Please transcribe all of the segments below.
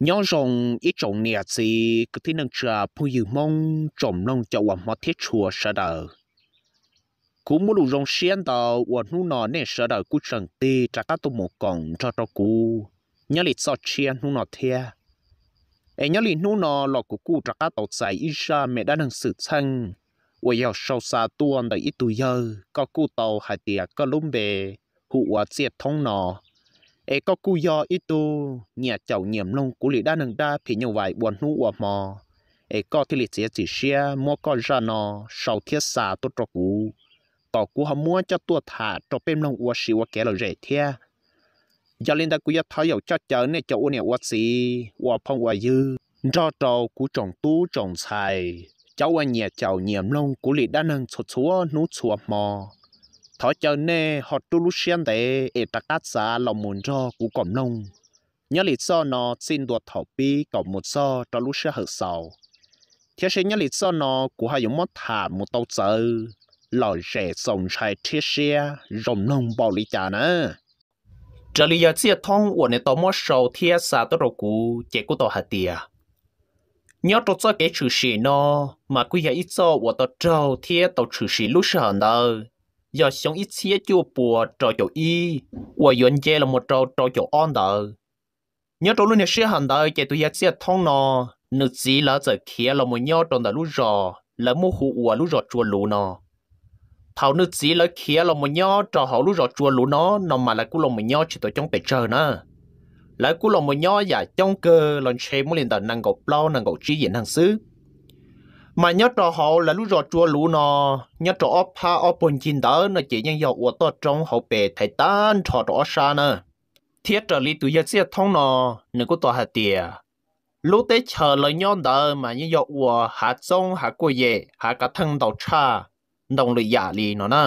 nhớ rồng ít trồng nè gì cứ thế năng chờ phun dư mông trồng nông cho quả mót thiết chùa sợ đờ cũng muốn đủ rồng xiên tàu quả nu nọ nè sợ đỡ cú trần tê trả các tôi một còng cho cho cú nhớ lịch so xiên nu nọ thea em nhớ lịch nu nọ lọ của cú trả các tàu giải ít ra mẹ đã nâng sự thân và giàu sâu xa tuôn đầy ít tuổi giờ có cú tàu hải tiệc có lúng bề hụ quả diệt thông nọ เอก็กูยออิตูเนี่ยเจ้าเหนี่ยมลงกุลิด้านหนึ่งด้าพิญวัยบวนหูอวมอเอกก็ที่ลิศเสียจีเชียมัวก็จานอชาวเทียสาตัวตรกูต่อกูหามัวจะตัวถาตัวเป็นลงอวสีวะแกเราเรเทียยาลินดากุยทายอยู่เจ้าเจอเนี่ยเจ้าอุเนี่ยวสีวัวพงวัยยืนรอจอกูจงตู้จงใจเจ้าวันเนี่ยเจ้าเหนี่ยมลงกุลิด้านหนึ่งชดชัวนูชัวมอ thọ chờ nè họ tu lu xiên để ê ta cắt xa lòng muốn cho cú cọm nông nhớ lịch do nó xin đuột thọ bi cọm một do cho lu xiên hở sau thế sẽ nhớ lịch do nó cú hay dùng mất thả một tàu chờ lò rẻ sòng chạy thiết xe rồng nông bảo lý trả nữa trở lại giờ chia thông của nè tàu mất sầu thiết xa tới rồi cú chạy cú tàu hạt tiề nhớ tôi cho cái chữ xì nó mà quý giờ ít cho của tàu trâu thiết tàu chữ xì lúc sợ đâu giờ sống ít xíu chưa bùa trò chỗ y và yên chê là một trò trò chỗ on đờ nhớ trò luôn xía hẳn đờ chạy tụi xía thông nọ nữ chỉ là giờ kia là một nhau tròn đờ lú rò là mua hụ và lú rò chua lú nọ thảo nữ chỉ là kia là một nhau trò họ lú rò chua lú nó nọ mà là cú là một nhau chỉ tụi trong bể trời nữa lại cú là một nhau giả dạ trong cơ lần xem muốn liền đờ năng gọc lo năng gọc trí diện hàng xứ mà nhớ trò họ là lúc rồi chua lũ nó nhớ trò ốp ha ốp bồn chín đó nó chỉ nhân dầu ủa to trong hậu bề thầy tan trò đó xa nè thiết trở lý tụi dân xe thông nó nếu có tòa hạt tìa lúc tế chờ lời nhon đó mà nhớ dầu ủa hạt sông hạt cô dệ hạt cả thân đầu cha đồng lý giả lý nó nè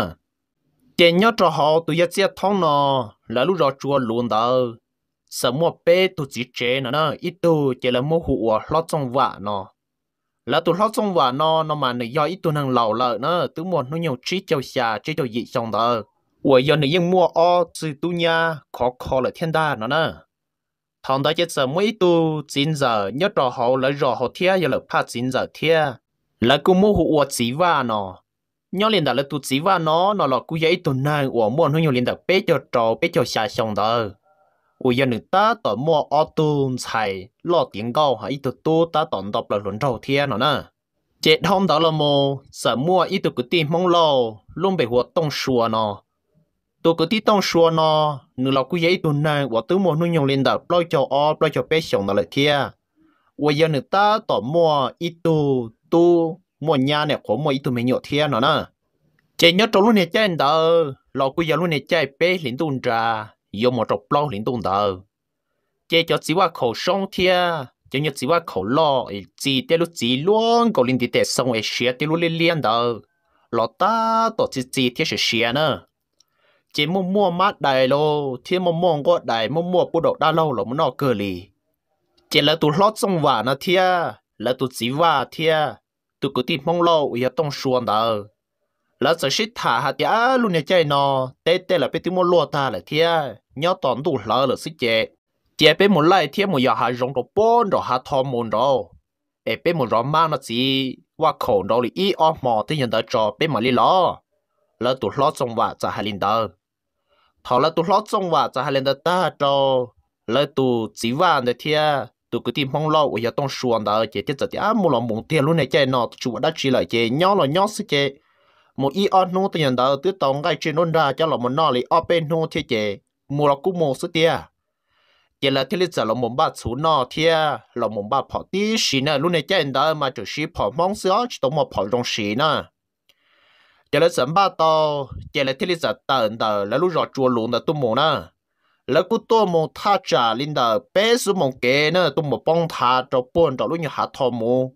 tiền nhớ trò họ tụi dân xe thông nó là lúc rồi chua lũ đó sợ mua bê tụi chỉ chế nó nè ít tụi chỉ là mua hụa lót trong vạ nó là tụi nó xong và nó nó mà này do ít tụi hàng lẩu lợ nó tụi một nó nhiều trí châu xà trí châu dị xong đó ủa giờ này nhưng mua o sự tụi nhà khó khó là thiên đa nó nè thằng đó chết giờ mấy tụ chín giờ nhớ trò họ lấy rò họ thia giờ là phát chín giờ thia là cứ mua hụ ủa chỉ và nó nhớ liền đã là tụi chỉ và nó nó là cứ dễ tụi này ủa mua nó nhiều liền đã bé cho trò bé cho xà xong đó วยนึตาตอมัวอตุนใส่ลอดเตียงเก่าหาอีตัตตาตอนดับหลุนเจาเทียนนะเจ็ดห้องดอลโมสมัวอีตุกตีมองเราลุ่มไปหัวต้องชัวนอตุกตีต้องชัวนอนึ่เรากุยไอตุนนายวัาตัวมัวนุ่งยองเล่นดาปล่อยเจ้าออปล่อยเจ้าเป๊ะส่งนั่ละเทียวยนึตาตอมัวอีตุตูมัวญาเนี่ยขอมัวอีตุไม่หยุดเทียนนะเจ็ดยอดตัวลุ่นเนี่ยเจนเดอเรากุยยาลุ่นเนี่ยเจ้าเป๊ะหลินตุนจายมจะปล้อหลินตงเดิเจ้าจะจีว่าเขาสองเทีย เจ้าจะจีว่าเขาล้อไอ้จีเดือดจีล้วงก็หลินทีเต่ส่งไอ้เชียเดือดเลี้ยนเดิหลอดตาตัวจีจีเทียเชียเนอะเจ้ามั่มั่วมัดได้โลเทียมั่มั่วก็ได้มั่วมั่วปวดด้าเล่าหลอมนอกเกลี่เจ้าแล้วตัวล้อจังหวานะเทียแล้วตัวจีว่าเทียตัวกุทิ่มองเล่าอย่าต้องช่วนเดิมแล้วจะชิดถาหาเดีาลุนใจนอเตเตละไปติมลัวตาละเทียยอตอนดูหลอละสิเจ เจไปมุนไล่เทียมอยาหายงรปอนรอหาทอมุนรอเอเป็นมุนรอมากนะจีว่าขนรอลีอีออมอที่ยันตดจอเป็นมาลีลอแล้วตุลอจงว่าจะฮาลินเดอร์ถอแล้วตุลอจงว่าจะฮาลินเดอร์ตาจอแล้วตุจีว่าเนเทียตุกติมห้องเราอย่าต้องชวนเดอเจเจจะเดียมุลมุงเทียลุนใจนอจูดได้จีเลยเจย้อนลยย้อนสิเจ một y on nu tiền đó tứ tông gai trên nôn ra cho lọ một nọ lì ở bên nu thế chế mua lọ cú mua số tiền giờ là thế lịch giờ lọ một ba số nọ thế lọ một ba 跑 tí xí nè lúc này trên đó mà chỉ xí 跑 mong sữa chỉ tông mà 跑 trong xí nè giờ là sớm ba tàu giờ là thế lịch giờ tận đó là lúc rồi chua luôn đó tụi mua nè là cú tôi một tha trả linh đạo bé số một kê nè tụi một bông tha cho bốn đó lúc như hạ thọ mua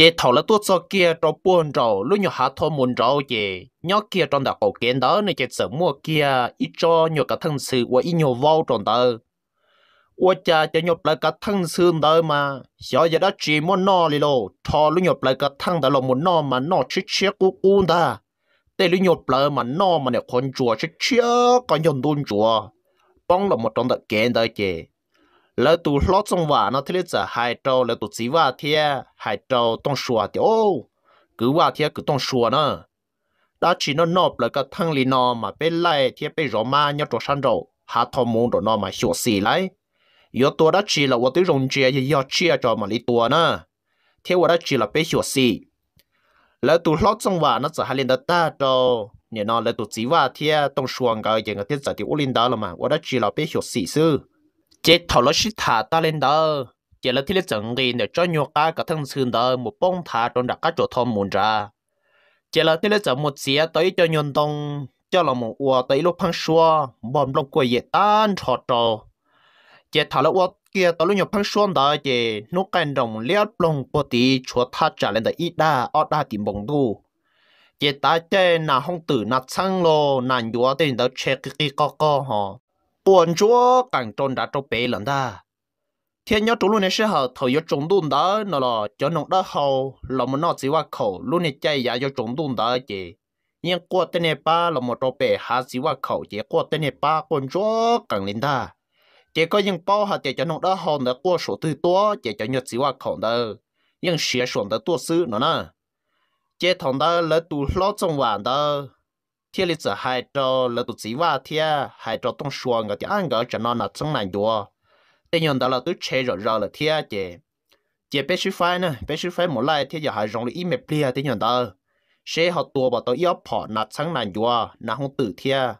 chế thầu là tuốt cho kia cho buồn rầu lúc nhỏ hát thô muốn rầu gì nhỏ kia trong đó cổ kiến đó này chế sớm mua kia ít cho nhỏ cả thân sự và ít nhỏ vào trong đó và cha cho nhỏ lại cả thân sự đó mà giờ giờ đã chỉ muốn no đi lo thọ lúc nhỏ lại cả thân đó là muốn no mà nọ chết chết cú cú đó để lúc nhỏ lại mà no mà này con chùa chết chết còn nhon đun chùa bông là một trong đó kiến đó chứ แล้วตัวลอดจังหวะนน่ะที่เรียกจะหายโตแล้วตัวจีว่าเทียหายโตต้องชัวเดียวกูว่าเทียกูต้องชัวเนาะตาชีนนอบแล้วก็ทั้งลีนอมาเป็นไล่เทียไปรอมาเนี่ยตัวสันโรหาทอมูนตัวนอมาชัวสีไล่ยอตัวดัชีล้วัาตัวรงเจียยอดเชียจอมาลีตัวนะเทียว่าจัชีละไปชัวสีแล้วตัวลอดจังหวะนั่นจะหาเรียนตาโตเนี่ยนอนแล้วตัวจีว่าเทียต้องชวนกันอย่างเทียจะที่อุลินดาละมาว่าดัชีลาไปชัดสีซื้อ chế thảo lỡ sĩ thả ta lên đó chế là thiết lệ chẳng gì để cho nhiều cá cái thằng xương đó một bông thả trong đặc cá chỗ thom muốn ra chế là thiết lệ chẳng một xía tới cho nhân đông, cho là một ua tới lúc phăng xua bom lông quay dễ tan trò trò chế thảo lỡ ua kia tới lúc nhiều phăng xua đó chế nó canh đồng liệt lông bò tí chúa thả trả lên đó ít đa ở đa tìm bông đu chế ta chế nà hông tử nà sang lô nà nhúa tiền đó chế cái cái co co họ bọn chúa càng trôn đã trâu bể lần ta thiên nhớ trốn luôn này sẽ hở thời yếu trốn đun đó nó là cho nó đã hầu là một nó chỉ qua khẩu luôn này chạy giá cho trốn đun đó chị nhưng qua tên này ba là một trâu bể há chỉ qua khẩu chị qua tên này ba bọn chúa càng lên ta chỉ có những bao hạt để cho nó đã hầu đã qua số thứ to chỉ cho nhớ chỉ qua khẩu đó nhưng xía xuống được tua sư nó nè chỉ thằng đó lấy tù lót trong vàng đó thiệt là chỉ hai chỗ là tụt chỉ và thiên hai chỗ tông xuồng người thì ăn gỡ cho là trong này đùa thế nhưng đó là tụt chế rồi rồi là thiệt chị chị bê sư phái nè bê sư phái một lại thiên giờ hai rong là im mệt bia thế nhưng đó sẽ họ tua vào tao yếu phỏ là trong này đùa là không tự thiên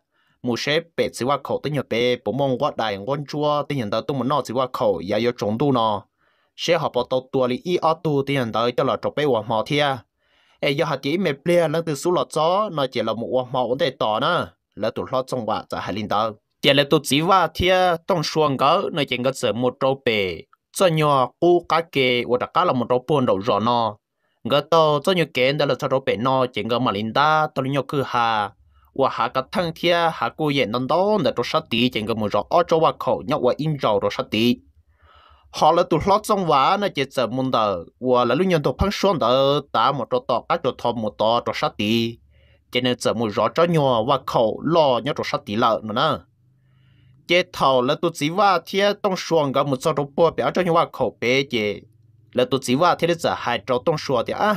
mù sẽ bê chỉ qua khẩu thế nhưng bê bộ mong quá đại quan chua thế nhưng đó tôi muốn nói chỉ qua khẩu giờ yếu chống tu nó sẽ họ bảo tao tua là ít ở tu thế nhưng đó cho là trộn bé hoàng mò thiệt ai giờ họ chỉ mẹ bia nó từ số lọt gió nó chỉ là một màu ổn để tỏ nữa là tụt lọt trong vạ tại hai linh chỉ là tụt chỉ vạ thì trong xuồng gỡ nó chỉ có sợ một trâu bể cho nhỏ cú cá kê và đặc cá là một trâu buồn đầu rõ nó ngỡ to cho nhiều kén đó là trâu bể nó chỉ có mà linh tôi nhiều cứ hà và hà cả thằng thia hà cô yên đón đón để trâu sát tí chỉ có một rõ ở trâu và khẩu nhau và in rau trâu sát tí họ là tụt lót trong vá nó chỉ sợ muốn đỡ và là lúc nhận tụt phăng xuống đỡ tá một chỗ to các chỗ thò một to chỗ sát tí cho nên sợ một rõ cho nhỏ và khẩu lo nhớ chỗ sát tí lợn nữa nè chế thầu là tụt chỉ vá thế tông xuống gặp một trò chỗ bùa béo cho nhỏ khẩu bé chế là tụt chỉ vá thế là sợ hai chỗ tông xuống thì à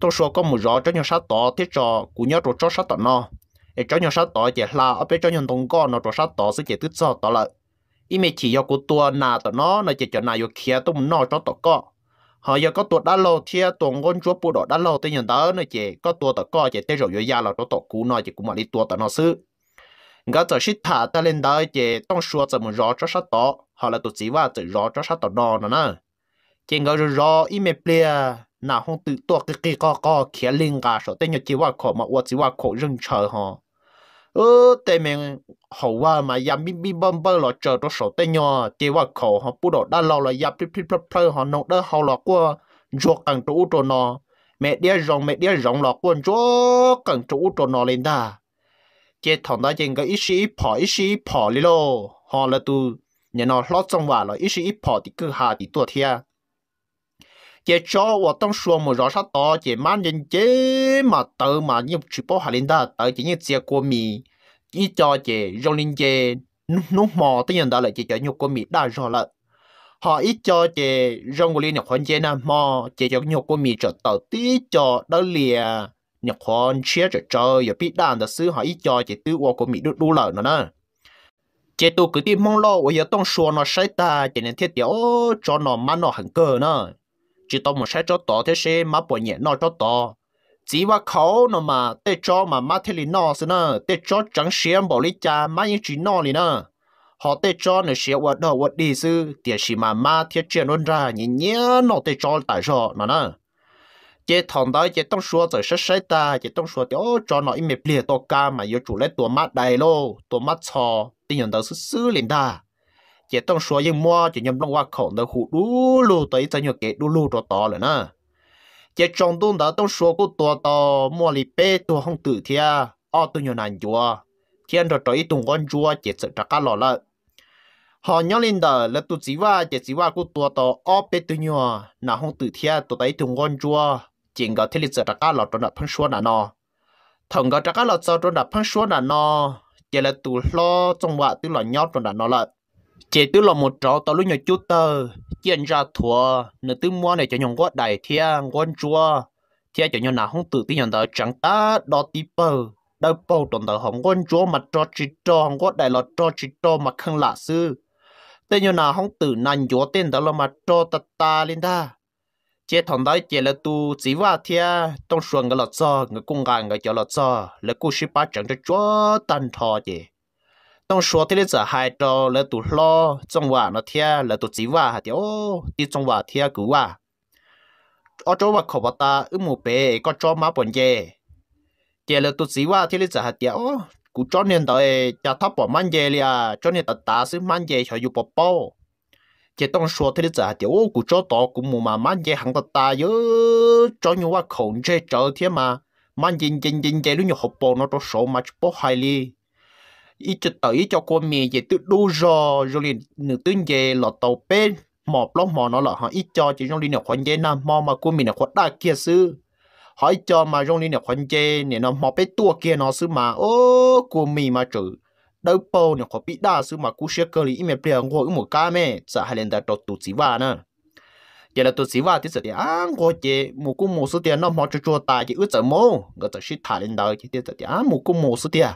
tông xuống có một rõ cho nhỏ sát tọ thế cho cú nhớ chỗ trò sát tọ nó để cho nhỏ sát tọ chế là ở bên cho nhỏ tông con nó chỗ sát tọ sẽ chế tụt cho tọ lợn ý mẹ chỉ yêu của tua nà tao nó nó chỉ cho nà yêu kia tôi muốn cho tao có họ yêu có tua đã lâu thia tua ngôn chúa bù đỏ đã lâu tới nhận đó nó chỉ có tua tao có chỉ tới rồi yêu gia là tao tao cú chỉ cũng mà đi tua nó xứ ngã giờ xít thả ta lên đó chỉ tông xua giờ muốn rõ cho sát tao họ là tụi chỉ và tự rõ cho sát tao nó nó chỉ ngỡ rồi rõ ý mẹ plea nà không tự tua cái cái co co kia linh cả số tên nhau chỉ và khổ mà uất chỉ và khổ rừng chờ họ เออแต่มงเขาว่ามายามบิบิบอมเบอร์หลอเจอตัวสเตยอเจว่าเขาเขาปูดด้านเราเลยยับพิพิพลิพลิเขนกเด้อเขาหลอกว่าจวกกังตัวอุตโนอแม่เดียรองแม่เดียรองหลอกวนจวกกังตัวอุตโนอเลยด้เจทอนได้ยัิงก็อิชิพออิชิพอลิโลฮอละตูเนี่ยนอลอดจังหวะหลออิชิพอติกือหาติตัวเทีย chế cho và tông xua một rõ sát to chế mang nhân chế mà tớ mà nhiều chỉ bảo hà linh ta tớ chỉ như chế của mì ý cho chế rong linh chế nó mò tới nhân đó là chế cho nhiều của mì đã rõ là họ ít cho chế rong của linh nhập khoản chế nè mò chế cho nhiều của mì trở tớ tí cho đó lìa nhập khoản chế trở trời giờ biết đàn đó xứ họ ít cho chế tứ ô của mì đủ đủ lợi nữa nè chế tu cứ đi mong lo và giờ tông xua nó sai ta chế nên thiết tiểu cho nó mà nó hẳn cơ nữa chỉ tao một sai cho tao thế sẽ mà bỏ nhẹ nó cho tao chỉ ว่าเขาเนาะมาเตจ้อมามาเทลินอสเนาะเตจ้อจังเสียมบอกลิจามายังจีนอเลยเนาะหอเตจ้อเนี่ยเสียวัดเนาะวัดดีซื้อเตียชิมามาเทียเจียนวนราเนี่ยเนี้ยเนาะเตจ้อตายชอนะเนาะเจทองได้เจต้องชัวใจเสียตาเจต้องชัวเดี๋ยวจอหน่อยไม่เปลี่ยนตัวกามาอยู่จู่เลยตัวมัดได้โลตัวมัดชอตีอย่างเดาซื้อลินดา chỉ tông số những mua chỉ nhầm long qua khổng đó hụ đu lù tới cho nhiều cái đu lù cho to rồi nè chỉ trong tuần đó tông số cũng to to mua lì bê tua không tự thia ở tôi nhiều nạn chúa thiên rồi tới tung con chúa chỉ sợ trắc cả lọ lợ họ nhớ lên đó là tụi chỉ qua chỉ chỉ qua của to to ở bê tôi nhiều nà không tự thia tụi tới tung con chúa chỉ có thể lịch sợ trắc cả lọ cho nó phân số nà nó thằng có trắc cả lọ cho nó phân số nà nó chỉ là tụi lo trong vạ tụi lo nhau cho nó lợ chị tứ là một trò tao lúc nhỏ chút tơ chuyện ra thua nửa tư mua này cho nhong quá đại thiên quan chua thiên cho nhong nào không tự tin nhận tao chẳng ta đo tí bơ đâu bao tuần tao không quan chua mà cho chỉ cho không quá đại là cho chỉ cho mà không lạ sư tên nhong nào không tự nàn gió tên tao là mà cho ta ta lên ta chế thằng đấy chế là tu chỉ vào thia trong xuồng cái lọt so người công gà người cho lọt so là cô sĩ ba chẳng cho chúa tan thọ gì ต้องชัวที่เลยจะหายตัวแล้วตัวล้อจังหวะนาเทียแล้วตัวจีว่าเดียวที่จังหวะเทียกูว่าอจว่าขบตาอึมูเปก็จอมาปนเยเจแล้วตัวจีว่าที่เลยจะหายเดียวกูจอเนี่ยตัวเอจะทับปอมันเยเลยอ่ะจอเนี่ยตัดตาซึ่งมันเยเขาอยู่ปอปอเจต้องชัวที่เลยจะหายเดียวกูจอต่อกูมูมามันเยหังตัดตาเยอะจอเนี่ยว่าขงเจเจอเทียมามันยินยินยินเจลุยหอบปอเนาะตัวโสมาปอไฮลี ít cho tới cho cô mẹ về tự đu rò rồi liền nửa tiếng về là tàu bên mò lóc mò nó là họ ít cho chỉ trong linh là khoan dê nam mò mà cô mình là khoan đa kia sư hỏi cho mà trong linh là khoan dê nè nó mò bé tua kia nó sư mà ô cô mì mà chữ đâu bao nè khoan bị đa sư mà cô sẽ cơ lý mẹ bèo ngồi một ca mẹ sợ hai lần ta trọt tụt xí vả nè giờ là tụt xí vả thì sợ thì ăn ngồi chê một cô mồ số tiền nó mò cho chua tài chỉ ướt sợ mô người ta shit thả lên đời chỉ tiếc sợ thì ăn một cô mồ số tiền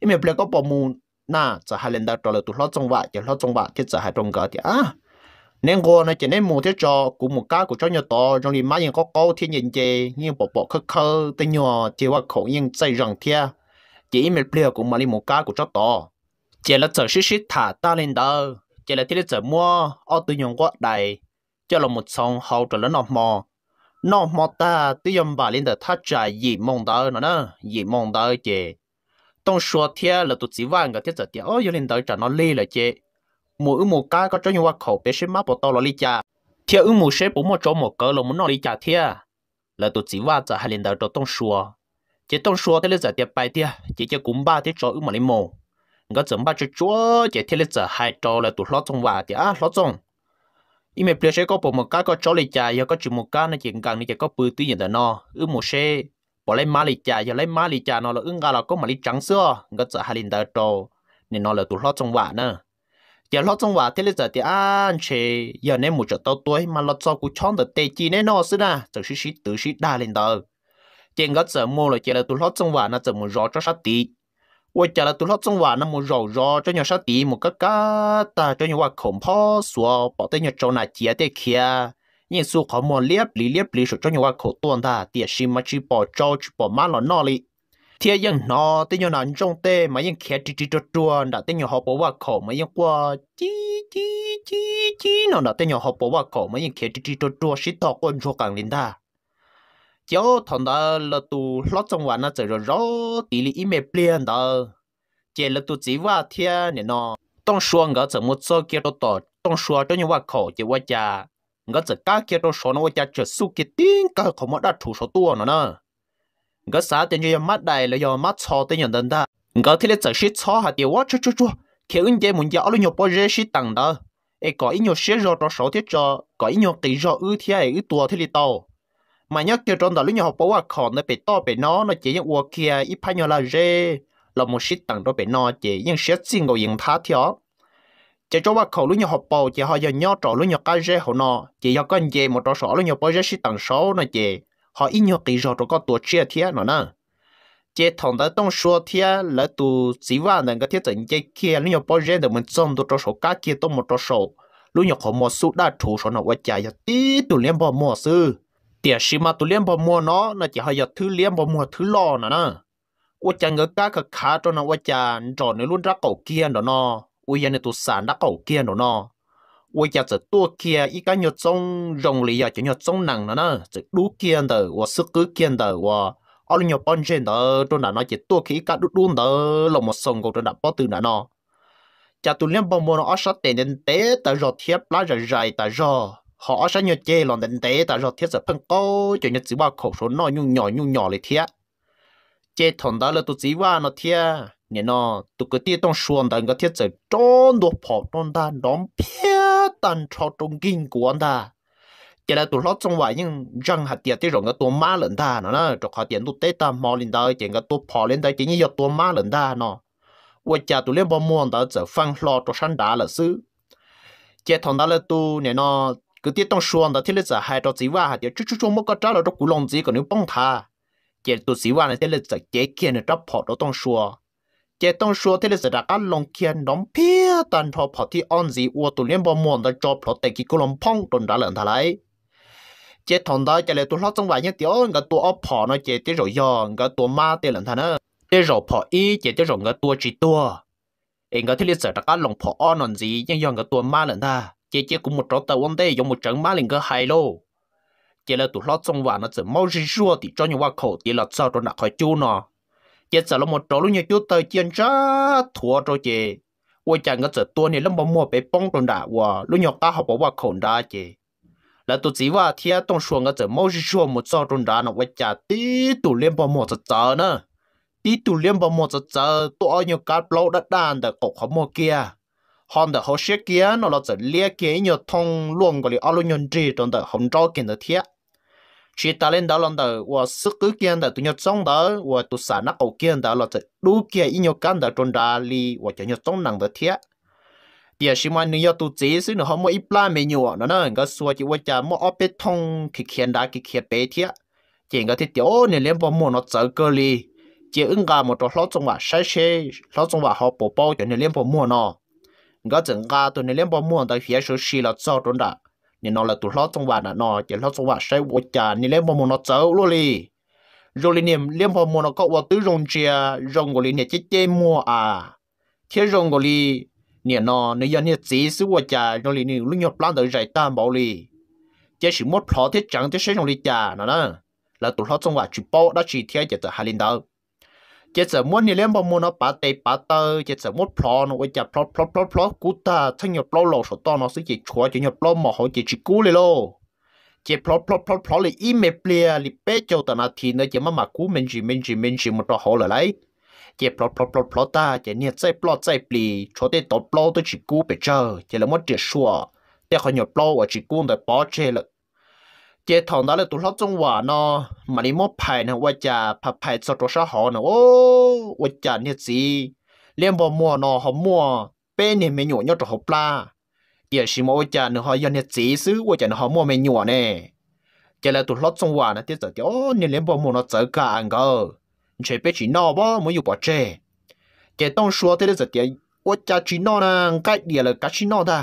因为别个保姆那在海领导找了都老中吧，就老中吧，就在海中个的啊。nên cô nói chỉ nên mua thế cho cũng một cá cho nhiều to trong thì má những có câu thiên nhiên chế nhưng bộ bộ khơ khơ tên nhỏ chỉ qua khổ nhưng dây rằng thia chỉ mệt bia cũng mà đi một cá cho to chỉ là chờ xí xí thả ta lên đó chỉ là thế là chờ mua ở tự nhung quá đầy cho là một song hậu trở lớn nọ mò nọ mò ta tự nhung bà lên đó thắt trái dị mong đó nữa dị mong đó chị tông sửa thế là tụi chỉ vàng cái thế giờ thì ôi linh tới trở nó lì là chế mỗi ước một cái có cho nhiều khẩu bé xem mắt bộ to lo lý cha thế ước một xếp bốn một chỗ một cỡ là muốn nó lý cha thế là tụi chỉ vàng giờ hai linh tới trở tông sửa chỉ tông sửa thế là giờ thì bài thế chỉ cho cúm ba thế cho ước mà lấy mồ ngã chấm ba cho chúa chỉ thế là giờ hai chỗ là tụi lót trong và thì à lót trong ý mẹ pleasure có bố một cái có cho lý cha giờ có chữ một cái nó chỉ cần nó chỉ có bự tuy nhiên là nó ước một xếp bỏ lấy má lì chà giờ lấy má lì chà nó là ứng ga là có mà lì trắng xưa ngất sợ hai linh tờ trồ nên nó là tụt lót trong vả nữa giờ lót trong vả thế là giờ thì ăn chè giờ nên một chỗ tao tuổi mà lót cho cú chọn được tê chi nên nó xí na giờ xí xí tự xí đa linh tờ chỉ ngất sợ mua là chỉ là tụt lót trong vả nó giờ một rõ cho sát tí ôi chả là tụt lót trong vả nó một rõ rõ cho nhau sát tí một cái cái, ta cho nhau khổng phó xua bỏ tới nhau trâu nà chia tới kia nhìn số khó mò liếp lý liếp lý số cho nhiều khổ tuôn ta tiệt sĩ mà chỉ bỏ cho chỉ bỏ má lọ nọ li thiệt yên nó tên nhiều nàn trong tê mà yên khé chỉ chỉ cho chuồn đã tên nhiều họ bỏ qua khổ mà yên qua chi chi chi chi nó đã tên nhiều họ bỏ qua khổ mà yên khé chỉ chỉ cho chuồn xí tọ quân cho càng lên ta cho thằng đó là tu lót trong วัน nó chỉ rồi rõ tỷ lệ ít mệt liền đó chỉ là tu chỉ qua thiệt này nó ต้องชวนก็จะมุดโซเกียตโตต้องชวนต้องยังว่าเขาจะว่าจะ ngã giờ cá kia đâu số nó cha chờ su kia tiếng cả không mất đã chủ số tua nó nè ngã sáng tiền cho mắt đại là do mắt cho tiền nhận đơn ta ngã thế là giờ shit cho hạt tiêu quá chú chú chú khi anh chế muốn giáo luôn nhiều bao giờ shit tăng đó ấy có ít nhiều shit rồi đó số thiết cho có ít nhiều tỷ rồi ư thế ấy ư tua thế là tàu mà nhớ kia trong đó lúc nhiều học bảo khó nó bị to bị nó nó chỉ những uo kia ít phải nhiều là rê là một shit tăng đó bị nó chỉ những shit xin gọi những thá thiếu chỉ cho bà khẩu lúc nhỏ học bầu chỉ họ giờ nhỏ trọ lúc nhỏ cái rễ họ nọ chỉ giờ con dê một trọ sọ lúc nhỏ bao rễ xí tầng số nọ chị họ ít nhỏ kỹ rồi có tổ chia thế nọ nè chế thằng đó tông số thế là tụ chỉ vào nên cái thiết trận chế kia lúc nhỏ bao rễ được mình trông được trọ sọ cá kia tông một trọ sọ lúc nhỏ họ mua số đa thủ sọ nọ quay chạy giờ tí tụ liên bò mua số, tiền xí mà tụ liên bò mua nó là chỉ họ giờ thứ liên bò mua thứ lo nọ nè quay chạy người cá cả khá cho nó vật chạy rồi nó luôn ra cổ kia đó nọ sản đã kia kia à, kia kia nó nó rồng và và ở nhập bọn trên đó tôi đã nói chỉ tôi khí cả đút đun đó là một sông của tôi đã bỏ từ nữa nó cha tôi liên bang môn ở sát tiền đến tế tại rồi thiếp lá rồi rải tại rồi họ ở sát nhiều chê lòng đến tế tại rồi thiếp sẽ phân cố cho những chỉ bao khẩu số nó nhung nhỏ nhung nhỏ lại thiếp chê thằng đó là tôi chỉ ba nó thiếp nên nó tụ cái tiết trong xuồng đang cái tiết trời tròn đồ phò tròn đa đón phía tàn cho trong kinh của anh ta chỉ là tụi lót trong ngoài những răng hạt tiệt cái rồi cái tụi má lên đa nó nó cho họ tiền tụi tết ta mò lên ta chỉ cái tụi phò lên đa, chỉ như tụi má lên đa nó và cha tụi lên bao mua ta giờ phăng lo cho sẵn đá là xứ chỉ thằng ta là tụi nên nó cứ tiết trong xuồng ta thiết lên giờ hai cho chỉ qua hạt tiệt chút chút chút mất cái trả là cho cú lòng gì còn bông thà chỉ tụi chỉ qua này thiết lên giờ chế này chấp họ đó trong xuồng chế tông số thế là sẽ đặt ăn lòng kia đóng phía tàn thọ 跑ที่ on gì uo tụ liên bộ môn đã cho 跑 tại kỳ cô lồng phong tuần đã lần thà lại chế thằng đó chế là tu lót trong vài nhát tiểu người tụ nó chế tế rồi do người tu ma tế lần thà nữa rồi tế rồi 跑 y chế tế rồi người tu chỉ tu, em người thế là sẽ đặt ăn lòng 跑 on làm gì nhưng do người tu ma lần thà chế chế cũng một trò tàu ông đây dùng một trận ma linh cơ hay lô chế là tu lót trong vài nó sẽ mau rỉ rùa thì cho những hoa khổ thì là sao cho nặng khỏi chú nó chế sợ là một chỗ lúc như chú tờ chiến ra thua rồi chị ôi chàng ngất sợ tua này lúc mà mua bé bông đồn đã và lúc nhọc ta học bảo bảo khổn đã chị là tụi chỉ ว่าเทียต้องชวนก็จะมั่วชวนมุดซอรุนดานออกไปจากตีตุเลียมบอมอจะเจอเนอะตีตุเลียมบอมอจะเจอตัวอันยกัดเปล่าดัดดานแต่กบขโมยเกียฮอนเดอร์เขาเชี่ยเกียนเราจะเลี้ยเกียนยอทงรวมกันเลยอารมณ์ยนตรีจนเดอร์ของจ้าเกินเทีย chỉ ta lên đó lần đầu và sức cứ kiên đó tụi nhau trong đó và tụi xã nó cầu kiên đó là tụi đủ kia ít nhau căn đó trôn đá li và cho nhau trong nặng đó thiệt địa sĩ mà nếu tụi chế xí nó không có ít la mấy nhiều nó nó người xua chỉ với cha mua ốp bê thông khi khiến đá khi khiến bê thiệt chỉ người thì tiểu nên liên bó mua nó sợ cơ li chỉ ứng cả một trò lót trong và sai xe lót trong và họ bổ bao cho nên liên bó mua nó người chừng cả tụi nên liên bó mua tại phía số xí là cho trôn đá nên nó là tụi lót trong vạn nó chỉ lót trong vạn sẽ vô trả nên lấy mua nó cháu luôn đi rồi liền niệm liên hồ mua nó có vào tứ rồng chia rồng của liền nè chết chết mua à thế rồng của li, nè nó nè giờ nè chỉ sự vô trả rồi liền lúc nhập plan tới giải tan bảo liền chỉ sự mất phó thế chẳng thiết sẽ rồng li trả nó đó là tụi lót trong vạn chụp bao đã chỉ theo chỉ tới hai liền đâu 71นี่เล่มบ่มูเนาะปาเตปาเตอร์71พลอเนาะไว้จะพลอพลอพลอพลอกูตาทั้งหยดปลอหลอกสตอเนาะซื้อจิชัวจะหยดปลอหมอเขาจิจิกูเลยโลเจ็บพลอพลอพลอพลอเลยอีเมเปลียลิเป้เจ้าตนาทีเนาะจะมามากูเมนจิเมนจิเมนจิมันต่อเขาเลยไรเจ็บพลอพลอพลอพลอตาจะเนี่ยใจปลอใจปลีชัวเตตบปลอตัวจิกูไปเจอจะละมดเจ็ดชัวแต่เขาหยดปลอว่าจิกูแต่ปอเชละจถองตาเลตุลอจงหวานอมันนี่มอภัยนะว่าจะผับภัยสตรวชหอนะโอ้ว่าจะเนี่ยสิเลี้ยงบ่มัวนอหอมมัว เป็นเนี่ยเมนูยอดตัวปลาเดี๋ยวชิมว่าจะเนาะหอยเนี่ยสีซื้อว่าจะเนาะหอมมัวเมนูเนี่ยจะเลยตุลอจงหวานะเที่ยวเดี๋ยวเนี่ยเลี้ยงบ่มัวนอเจอกันก็ใชยเปชิโนอบ่ไม่อยู่ปอเจ เจต้องชัวร์เที่ยวเดี๋ยวว่าจะชิโนอนะใกล้เดี๋ยวเลยกับชิโนอได้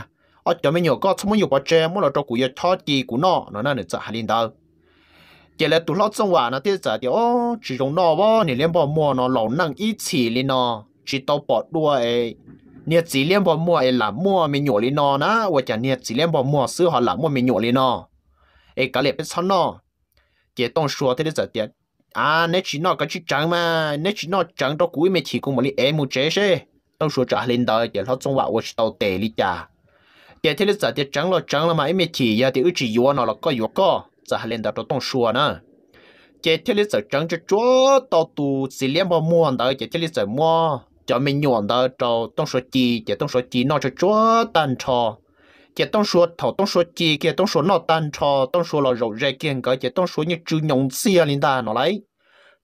ở chỗ mình nhiều có xong mình nhiều bao che muốn là cho cụ yêu thọ gì cụ nọ nó là nửa hai linh đâu giờ là tụ lót trong hòa nó tiếc giờ thì ô chỉ dùng nó, bo nè liên bao mua nó lẩu năng ít chỉ linh nó chỉ tao bỏ đua ấy nè chỉ liên bao mua ấy là mua mình nhổ linh nó, na hoặc là nè chỉ liên bao mua xưa họ là mua mình nhổ linh nó. ấy cái này biết sao nó, chỉ tông nói thế giờ thì à nè chỉ nó cái chỉ trắng mà nè chỉ nó trắng đó cuối mình chỉ cũng một ly em một chế xe tao xua trả linh đời giờ lót trong hòa tôi chỉ tao tệ đi chả để thế là giờ để trăng lo trăng là mà em chỉ giờ để chỉ yếu nó là có yếu có giờ lên đó tông xua nè để thế là giờ trắng cho chúa tao tu xí liên bao mua đó để thế là giờ mua cho mình nhuận đó cho tông số chi để tông số chi nó cho chúa tan cho để tông số thầu tông số chi để tông số nó tan cho tông số là rầu rẹ kiên cái để tông số như chữ nhung xia lên ta nó lấy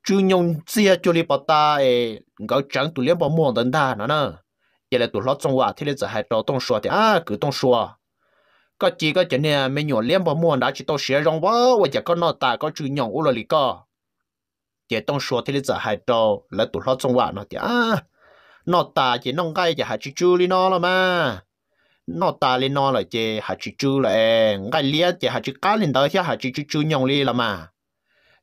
chữ nhung xia cho đi bảo ta ấy cái trắng tụi liên bao mua đó ta nó nè giờ là tụi lót trong hòa thì à cứ tông xua có chỉ có chuyện này mấy nhỏ liếm bao mua đã chỉ tao xé rong quá và giờ có nó ta có chữ nhộng u lo lì co giờ tông xua thế là giờ hai trò là tụi à nó ta chỉ nông cái giờ hai chữ chữ li nó mà nó ta lên nó là chỉ hai chữ chữ là ngay chỉ hai chữ lên đó chứ hai chữ chữ nhộng li là mà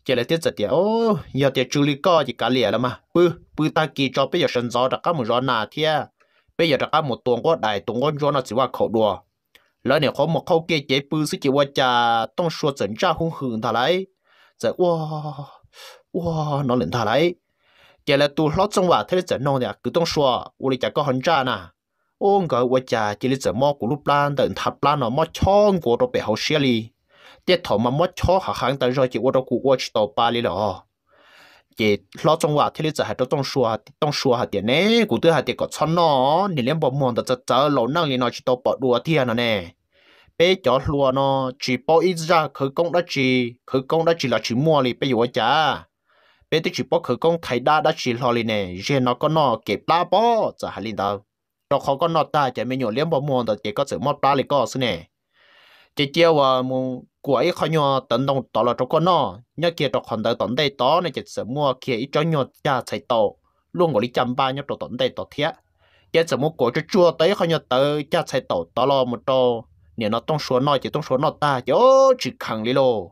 chỉ là tiết giật ô giờ tiệt chú li co chỉ cá lia là mà bư bư ta kỳ cho bây giờ sinh ra được có một gió nà thiệt ปยาตกหมดตัวก็ได้ตรงก้อนย้อนสิว่าเขาดัวแล้วเนี่ยเขามาเขาเกเจปืนสิจิว่าจะต้องชวนสันชาหึงหึงทลายจะว้าว้านอนหลินทลายจะล้วตัวรถจังหวะที่จันองเนี่ยก็ต้องชัวอุลิจักก็หันจ้าน่ะโอ้ก็ว่าจะจิลิจะมอกรูปลานแต่ถัดลานอนะมอช่องกัวตัวเป๋าเชียรีเตี้ยถมมามอช่อหางแต่รอยจิวตัวกุว่าชิตอปาลีเหรอเจ๋รอจังหวะที่เราจะให้ต้องชัวต้องชัวหัเดี๋ยวนี้กูตือหัเดียก็ชนอเนี่เลี้ยงบ่มวนแต่จะเจอเ่านั่งยงนอชิตตปอดัวเทียนนะเองเป๊ะจอดลัวนอจีปออีจ้าคือกงได้จีคือกงได้จีละจีมัวลีไปอยู่จ้าเป๊ะที่จีปอคือกงไทยได้ได้จีหลอลีเน่เจนก็นอเก็บปลาปอจะหาลินเตดาวเราเขาก็นอตาจะไม่หยุดเลี้ยงบ่มวนแต่เจก็เสือมอดปลาลีก็สิเน่ chỉ chiêu và ờ, một của ấy khó nhau tận đồng tỏ là trong con nó nhớ kia trong khoản đời tận đây tỏ này chỉ sớm mua kia ít cho nhau cha chạy tàu luôn gọi đi chăm ba nhớ trong tận đây tỏ thiệt, chỉ sớm mua của cho chua tới khó nhau tới cha chạy tàu tỏ là một trò nếu nó trong số nó chỉ trong số nó ta chứ chỉ khẳng đi lô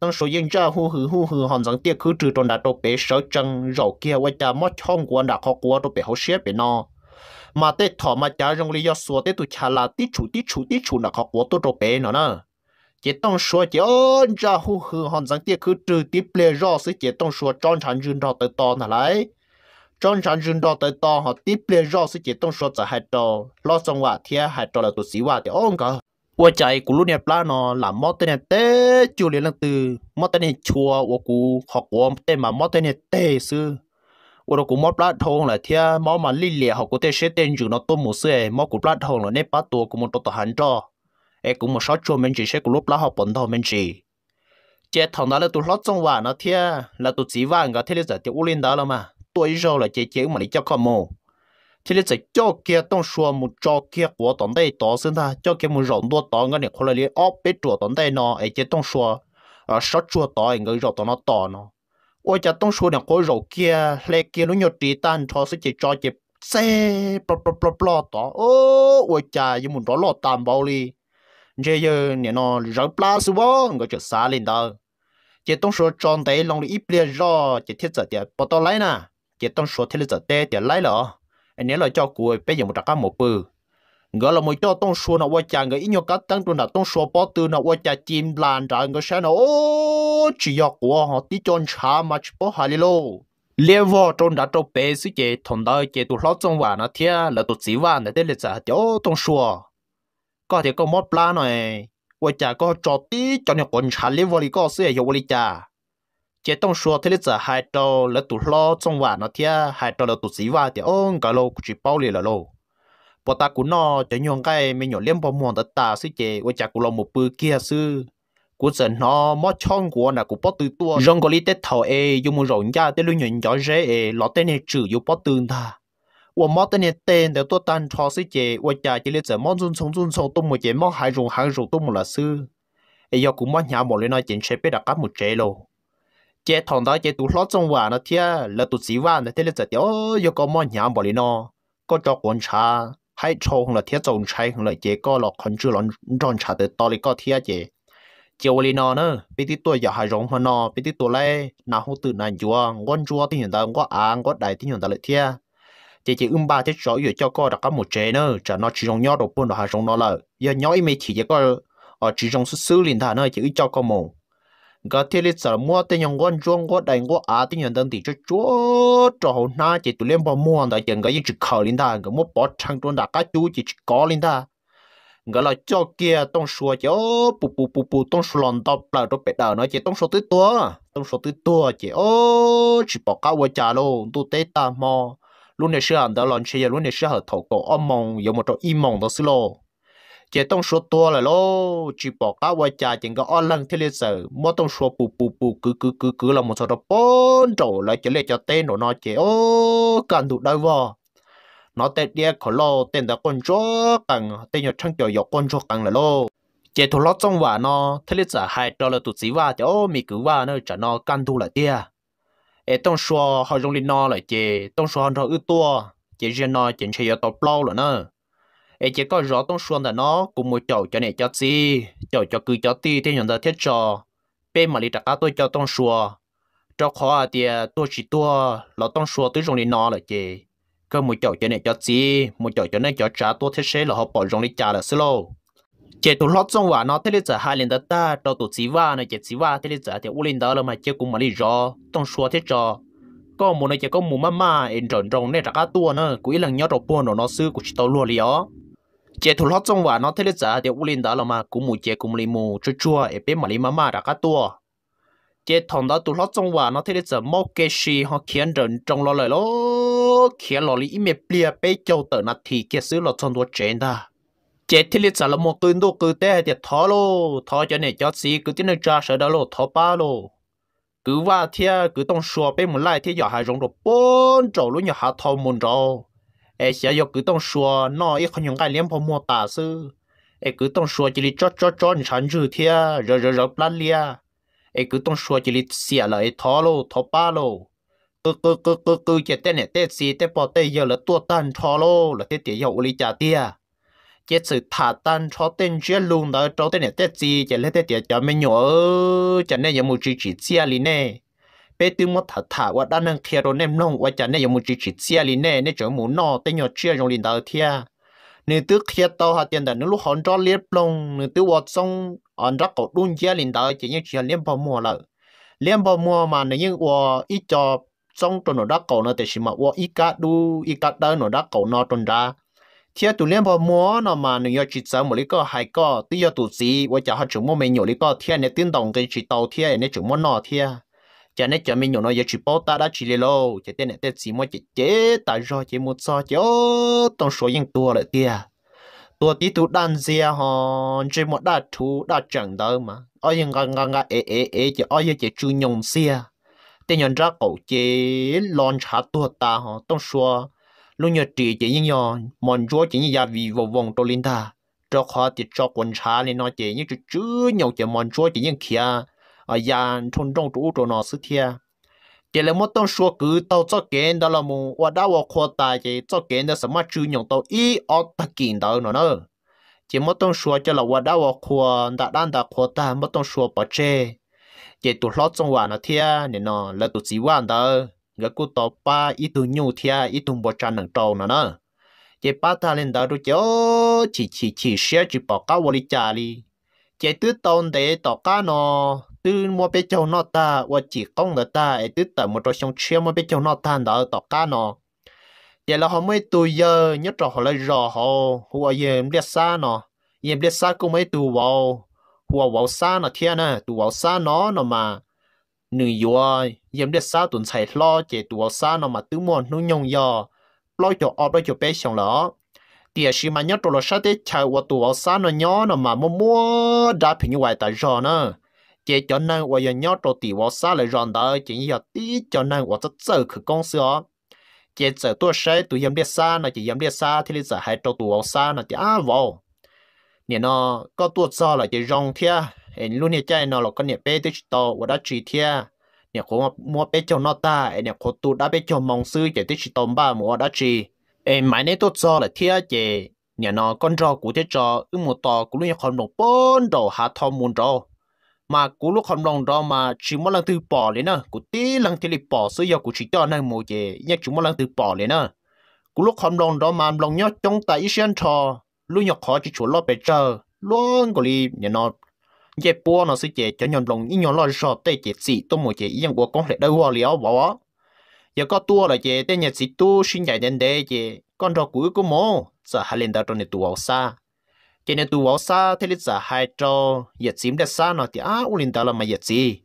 trong số yên cha hu hư hu hư hoàn rằng tiếc cứ trừ trong đá đồ bể sợ chân rồi kia qua cha mất chong của đá khó của đồ bể hậu xếp bể nó มาเตถอมาจ้ารงเรียสัวเตตุชาลาติชูติชูติชูนะขอกวตัวโตเป็นะนะเจต้องชัวเจอ้นจะหูหือหันสังเตคือจือติเปลรอสิเจต้องชัวจอนฉันยืนรอเตตอนอะไรจอนฉันยืนรอเตตอนหอติเปลรอสิเจต้องชัวจะหายตอรอจังหวะเทียหายตแล้วตัวสีว่าเดอ้นก็ว่าใจกูรู้เนี่ยปลาเนาะหลังมอเตเนี่ยเต้จูเลียนตือมอเตเนี่ยชัวว่ากูขอกวมเต้มามอเตเนี่ยเต้ซื้อ我都古莫 platform 来听，毛嘛里里好古在写点就那多模式，毛古 platform 了那把多古莫多多喊着，哎古莫少做门只写古罗 platform 本头门只，这同那了都老中晚了听，那都几晚个，天里在点乌林达了嘛，多一少了这这嘛里叫看么？天里在叫给当说么叫给我当代当生他叫给么让多当个呢，可能你二百多当代呢，哎这当说，啊少做当应该让当那当呢。我จะต้องช่วยเนี่ยก็รู้เกียร์เล็กเกียร์นู้นยตีตันทอสิจิจอจิบเซ่ปลอปลอปลอปลอต่อโอ้ว่าจะยังมุนรอรอตามเบาลีเจเยเนี่ยนอเราปลาสิวะก็จะสาลินเดอจะต้องช่วยจอนเตลงลีอีเปลี่ยนรอจะเทียจะเดียปอตอไลน่ะจะต้องช่วยเทียจะเตเดียไลเหรออันนี้เราเจ้ากูไปยังมุนตะก้าหมูปือ ngỡ là mỗi cho tông xuống nó qua chàng cái, ít nhiều cá tăng trôn đã tông xuống bỏ từ nó qua chà chim lan trả cái, sẽ nó ô chỉ do của họ tí chọn chả mà chỉ bỏ hà lô liên vô trôn đã trâu bé xứ chế thằng đời chế tụt lót trong vàng nó thia là tụt xí vàng để tên là giả cho tông xua có thể có một plan này qua chà có cho tí cho nó còn chả liên vô đi có xứ hiệu vô đi chà chế tông xua thế là giả hai trâu là tụt lót trong vàng nó thia hai trâu là tụt xí vàng thì ông cái lô chỉ bảo lì là lô bỏ ta cũng nó chạy nhon cái mình nhỏ liếm bỏ mòn tất ta sư chế với chả cũng lo một bư kia sư cú sợ nó mất chong của nó cú bỏ từ tua rong có lý tết thầu e dùng một rồng ra tới lưu nhận gió rễ e lọ tên này trừ dùng bỏ tương ta và mất tên này tên để tôi tan cho sư chế với chả chỉ lấy sợ mất run sống run sống tôi một chế mất hai rồng hai rồng tôi một là sư e do cũng mất nhà một lên nói chuyện sẽ biết đặt cáp một chế lô chế thằng đó chế tụ lót trong vàng nó thia là tụ sĩ vàng nó thế là sợ tiêu do có mất nhà một lên nó có cho quan hai cho hùng là thiết trồng trái hùng là chế có là con chưa lon tròn trả tới to thì có thiết chế chiều lì nó nữa bây tí tuổi giờ hay rong hoa nó bây tí tuổi này nào hùng từ này chúa ngon chúa thì hiện ta ngon à ngon đại thì hiện ta lại thiết chế chế um ba thiết rõ giờ cho coi đặc cả một chế nữa chả nó chỉ rong nhỏ đồ buôn đồ hài rong nó là giờ nhỏ ít mấy chỉ chế coi ở chỉ rong sứ sứ liền thà nữa chỉ cho coi ờ, một 个天里怎么的用我装我带我阿的人等地就做做好那些都连把摸的人个一直靠领他个么把长中大家就一直搞领他个了叫给东说就不不不不东说浪到不都别到那些东说最多东说最多些哦只把搞我家喽都得大么 lúc này xưa anh đã làm chuyện lúc này xưa họ thầu cổ ông mong 有 một chỗ im mong đó xí lô chỉ tông số to là lo chỉ bỏ cá vay trả chỉ có ăn lăng thế liền sợ mua tông số bù bù bù cứ cứ cứ cứ là một số đó bốn chỗ lại chỉ lấy cho tên nó chỉ ô cần đủ đâu vào nó tên địa khổ lo tên đã con chó cần tên nhà trăng chờ dọc con chó cần là lo chỉ thu lót trong và nó thế liền sợ hai trò là tụt xí và chỉ ô mì cứ và nó trả nó cần đủ là địa ê tông số họ dùng lên nó lại chỉ tông số họ ư tua chỉ riêng nó chỉ chơi ở tàu plau là nữa ấy chỉ có rõ tông xuân là nó cùng một chỗ cho này cho chi chỗ cho cứ cho ti thế nhận ra thiết cho bên mà đi đặt tôi cho tông xuân cho khó à thì à, tôi chỉ tôi là tông xuân tới dùng đi nó là chị cứ một chỗ cho này cho chi một chỗ cho này cho trả tôi thiết sẽ là họ bỏ dùng đi trả là xí lâu chị tôi lót xong quả nó thế là hai lần ta cho tôi chỉ va này chị chỉ va thế là thì u linh đó là mà chị cũng mà đi rõ tông xuân thiết cho có một nơi chỉ có mù mama in tròn tròn này ra cá tua nữa cũng lần nhớ đầu buồn nó sư của chị tao luôn liền chế thu lót trong và nó thấy là thì u linh đó là mà cũng mù chế cũng lì mù chua chua ở bên mà lì mà mà đã cá tua chế thằng đó thu lót trong và nó thấy là mau cái gì họ khiến rừng trong lo lời lo khiến lo lì im bia bê châu tới nát thì cái xứ lo trong đó chế đó chế thì lịch sử là một tuyên đô cứ thế thì thọ lo thọ cho nên cho xí cứ tiến lên sợ đó lo thọ ba lo cứ va thia cứ tông xua bên một lại thì giờ hai rong rồi bốn trâu luôn giờ hạ thọ một trâu 哎，想要古董说，那一看人家脸庞莫大事，哎，古董说这里抓抓抓你长住天，热热热不拉哩啊，哎，古董说这里写了一套喽，套八喽。cứ cứ cứ cứ cứ chỉ tên này tên gì tên bỏ tên giờ là tua tan cho lô là tên tiền dầu lý trả tiền chỉ sự thả tan cho tên chưa luôn đó cho tên này tên gì chỉ lấy tên tiền cho mình nhỏ cho nên giờ một chỉ chỉ chia lý này bé tiêu mất thở thả và đã nâng kia rồi nem nông và chả nên một chỉ chỉ chia liền nè nên chỗ muốn nọ tên nhỏ chia trong liền đầu thia nếu tứ kia tao hạt tiền đã nếu lúc hòn cho liếp lông nếu tứ vọt xong hòn rất cổ đun chia liền đầu chỉ như chia liếm bao mùa lợ liếm bao mùa mà nếu như vò ít cho xong trong nó đã cổ nó thì mà vò ít cá đu ít cá đỡ nó đã cổ nó trong ra thia tụ liếm bao mùa nó mà nếu như chỉ sợ một lý có hai có tứ giờ tụ gì và chả hạt chúng mua mình nhiều lý có thia nếu tin đồng cái chỉ tàu thia nếu chúng mua nọ thia cho nên cho mình nhỏ nó giờ chỉ bỏ ta đã chỉ lê lô chỉ tên này tên gì mà chỉ chế tại do chỉ một sao chứ tổng số những tua lại kia tua tí tu đan zia hòn chỉ một đa thú đa chẳng đâu mà ở những ngang ngang ngang ế ế ế chỉ ở những chỉ chú nhung xia tên nhận ra cậu chế lon trả tua ta hòn tổng số lúc nhớ chỉ chỉ những nhỏ mòn chúa chỉ như gia vị vòng vòng tôi linh ta cho khó thì cho quần cha nên nói chỉ như chú chú nhậu chỉ mòn chúa chỉ những kia ở nhà thôn trong trụ trụ nó sự thiệt chỉ là một tông số cứ tàu cho đó là và đã và khoa tài chỉ cho kiện đó mà chữ nhộng tàu ý ở ta kiện đó nữa chỉ một tông số cho là và đã và khoa đã đang đã khoa ta một tông số bỏ chê chỉ tụ lót trong hoàn nó thiệt nên là tụ chỉ hoàn đó người cụ tàu ba ít tụ nhiều thiệt ít tụ bỏ chăn nặng trâu nữa chỉ ba ta lên đó rồi chỉ chỉ chỉ chỉ sẽ chỉ bỏ cá vào chả đi chỉ tứ tông để tàu cá nó tư mua bê châu nó ta và chỉ công là ta ấy tư tờ một trò xong chia mua bê châu nó ta đó tỏ cá nó vậy là họ mới tù giờ nhớ trò họ lại rõ họ họ yếm liệt xa nó yếm liệt xa cũng mới tù vào họ vào xa nó thiên nè tù vào xa nó nó mà nữ yo yếm liệt xa tuần chạy lo chỉ tù vào xa nó mà tư mua nó nhung yo lo cho ọp lo cho bê xong đó tiền sĩ mà nhớ trò là sao thế chạy vào tù vào xa nó nhỏ nó mà mua mua đã phải như vậy tại rò nè chế cho nên và giờ nhớ đồ tỷ vào xa lại ròn đó chỉ giờ tí cho nên và rất sợ cứ con sữa chế sợ tôi sẽ tôi yếm biết xa nó chỉ yếm biết xa thì giờ hai đồ tụ vào xa nó chỉ á vào nè nó có tuột sao là chỉ rong thia em luôn nhớ chơi nó là con nè bé tới tàu và đã chỉ thia nè cô mua bé cho nó ta nè cô tu đã bé cho mong sư chỉ tới tàu ba mua đã chỉ em mãi nè tuột sao là thia chỉ nè nó con rau của thế trò ưng một tàu cũng luôn con đồng bốn đầu hạ thom muôn rau mà cú lúc không lòng đó mà chỉ muốn lần từ bỏ lên nè cú tí lần thì bỏ sử dụng cú chỉ cho năng mồi chế nhưng chỉ muốn lần từ bỏ lên nè cú lúc không lòng đó mà lòng nhớ trong tại ý xuyên trò luôn nhớ khó chỉ chỗ lo bề chờ luôn có li nhớ nó nhớ bùa nó sẽ chế cho nhon lòng ý nhon lo sợ tê chế gì tôi mồi chế nhưng qua công con đâu hoa liễu bỏ giờ có tua là chế tê nhà gì tu xin dạy đến đây chế con trò cú của mồ giờ hai lên đó trong này tu xa cho nên tu sa thế lịch giả hai trò, yết xím đã sa nó thì á u linh ta là mà yết gì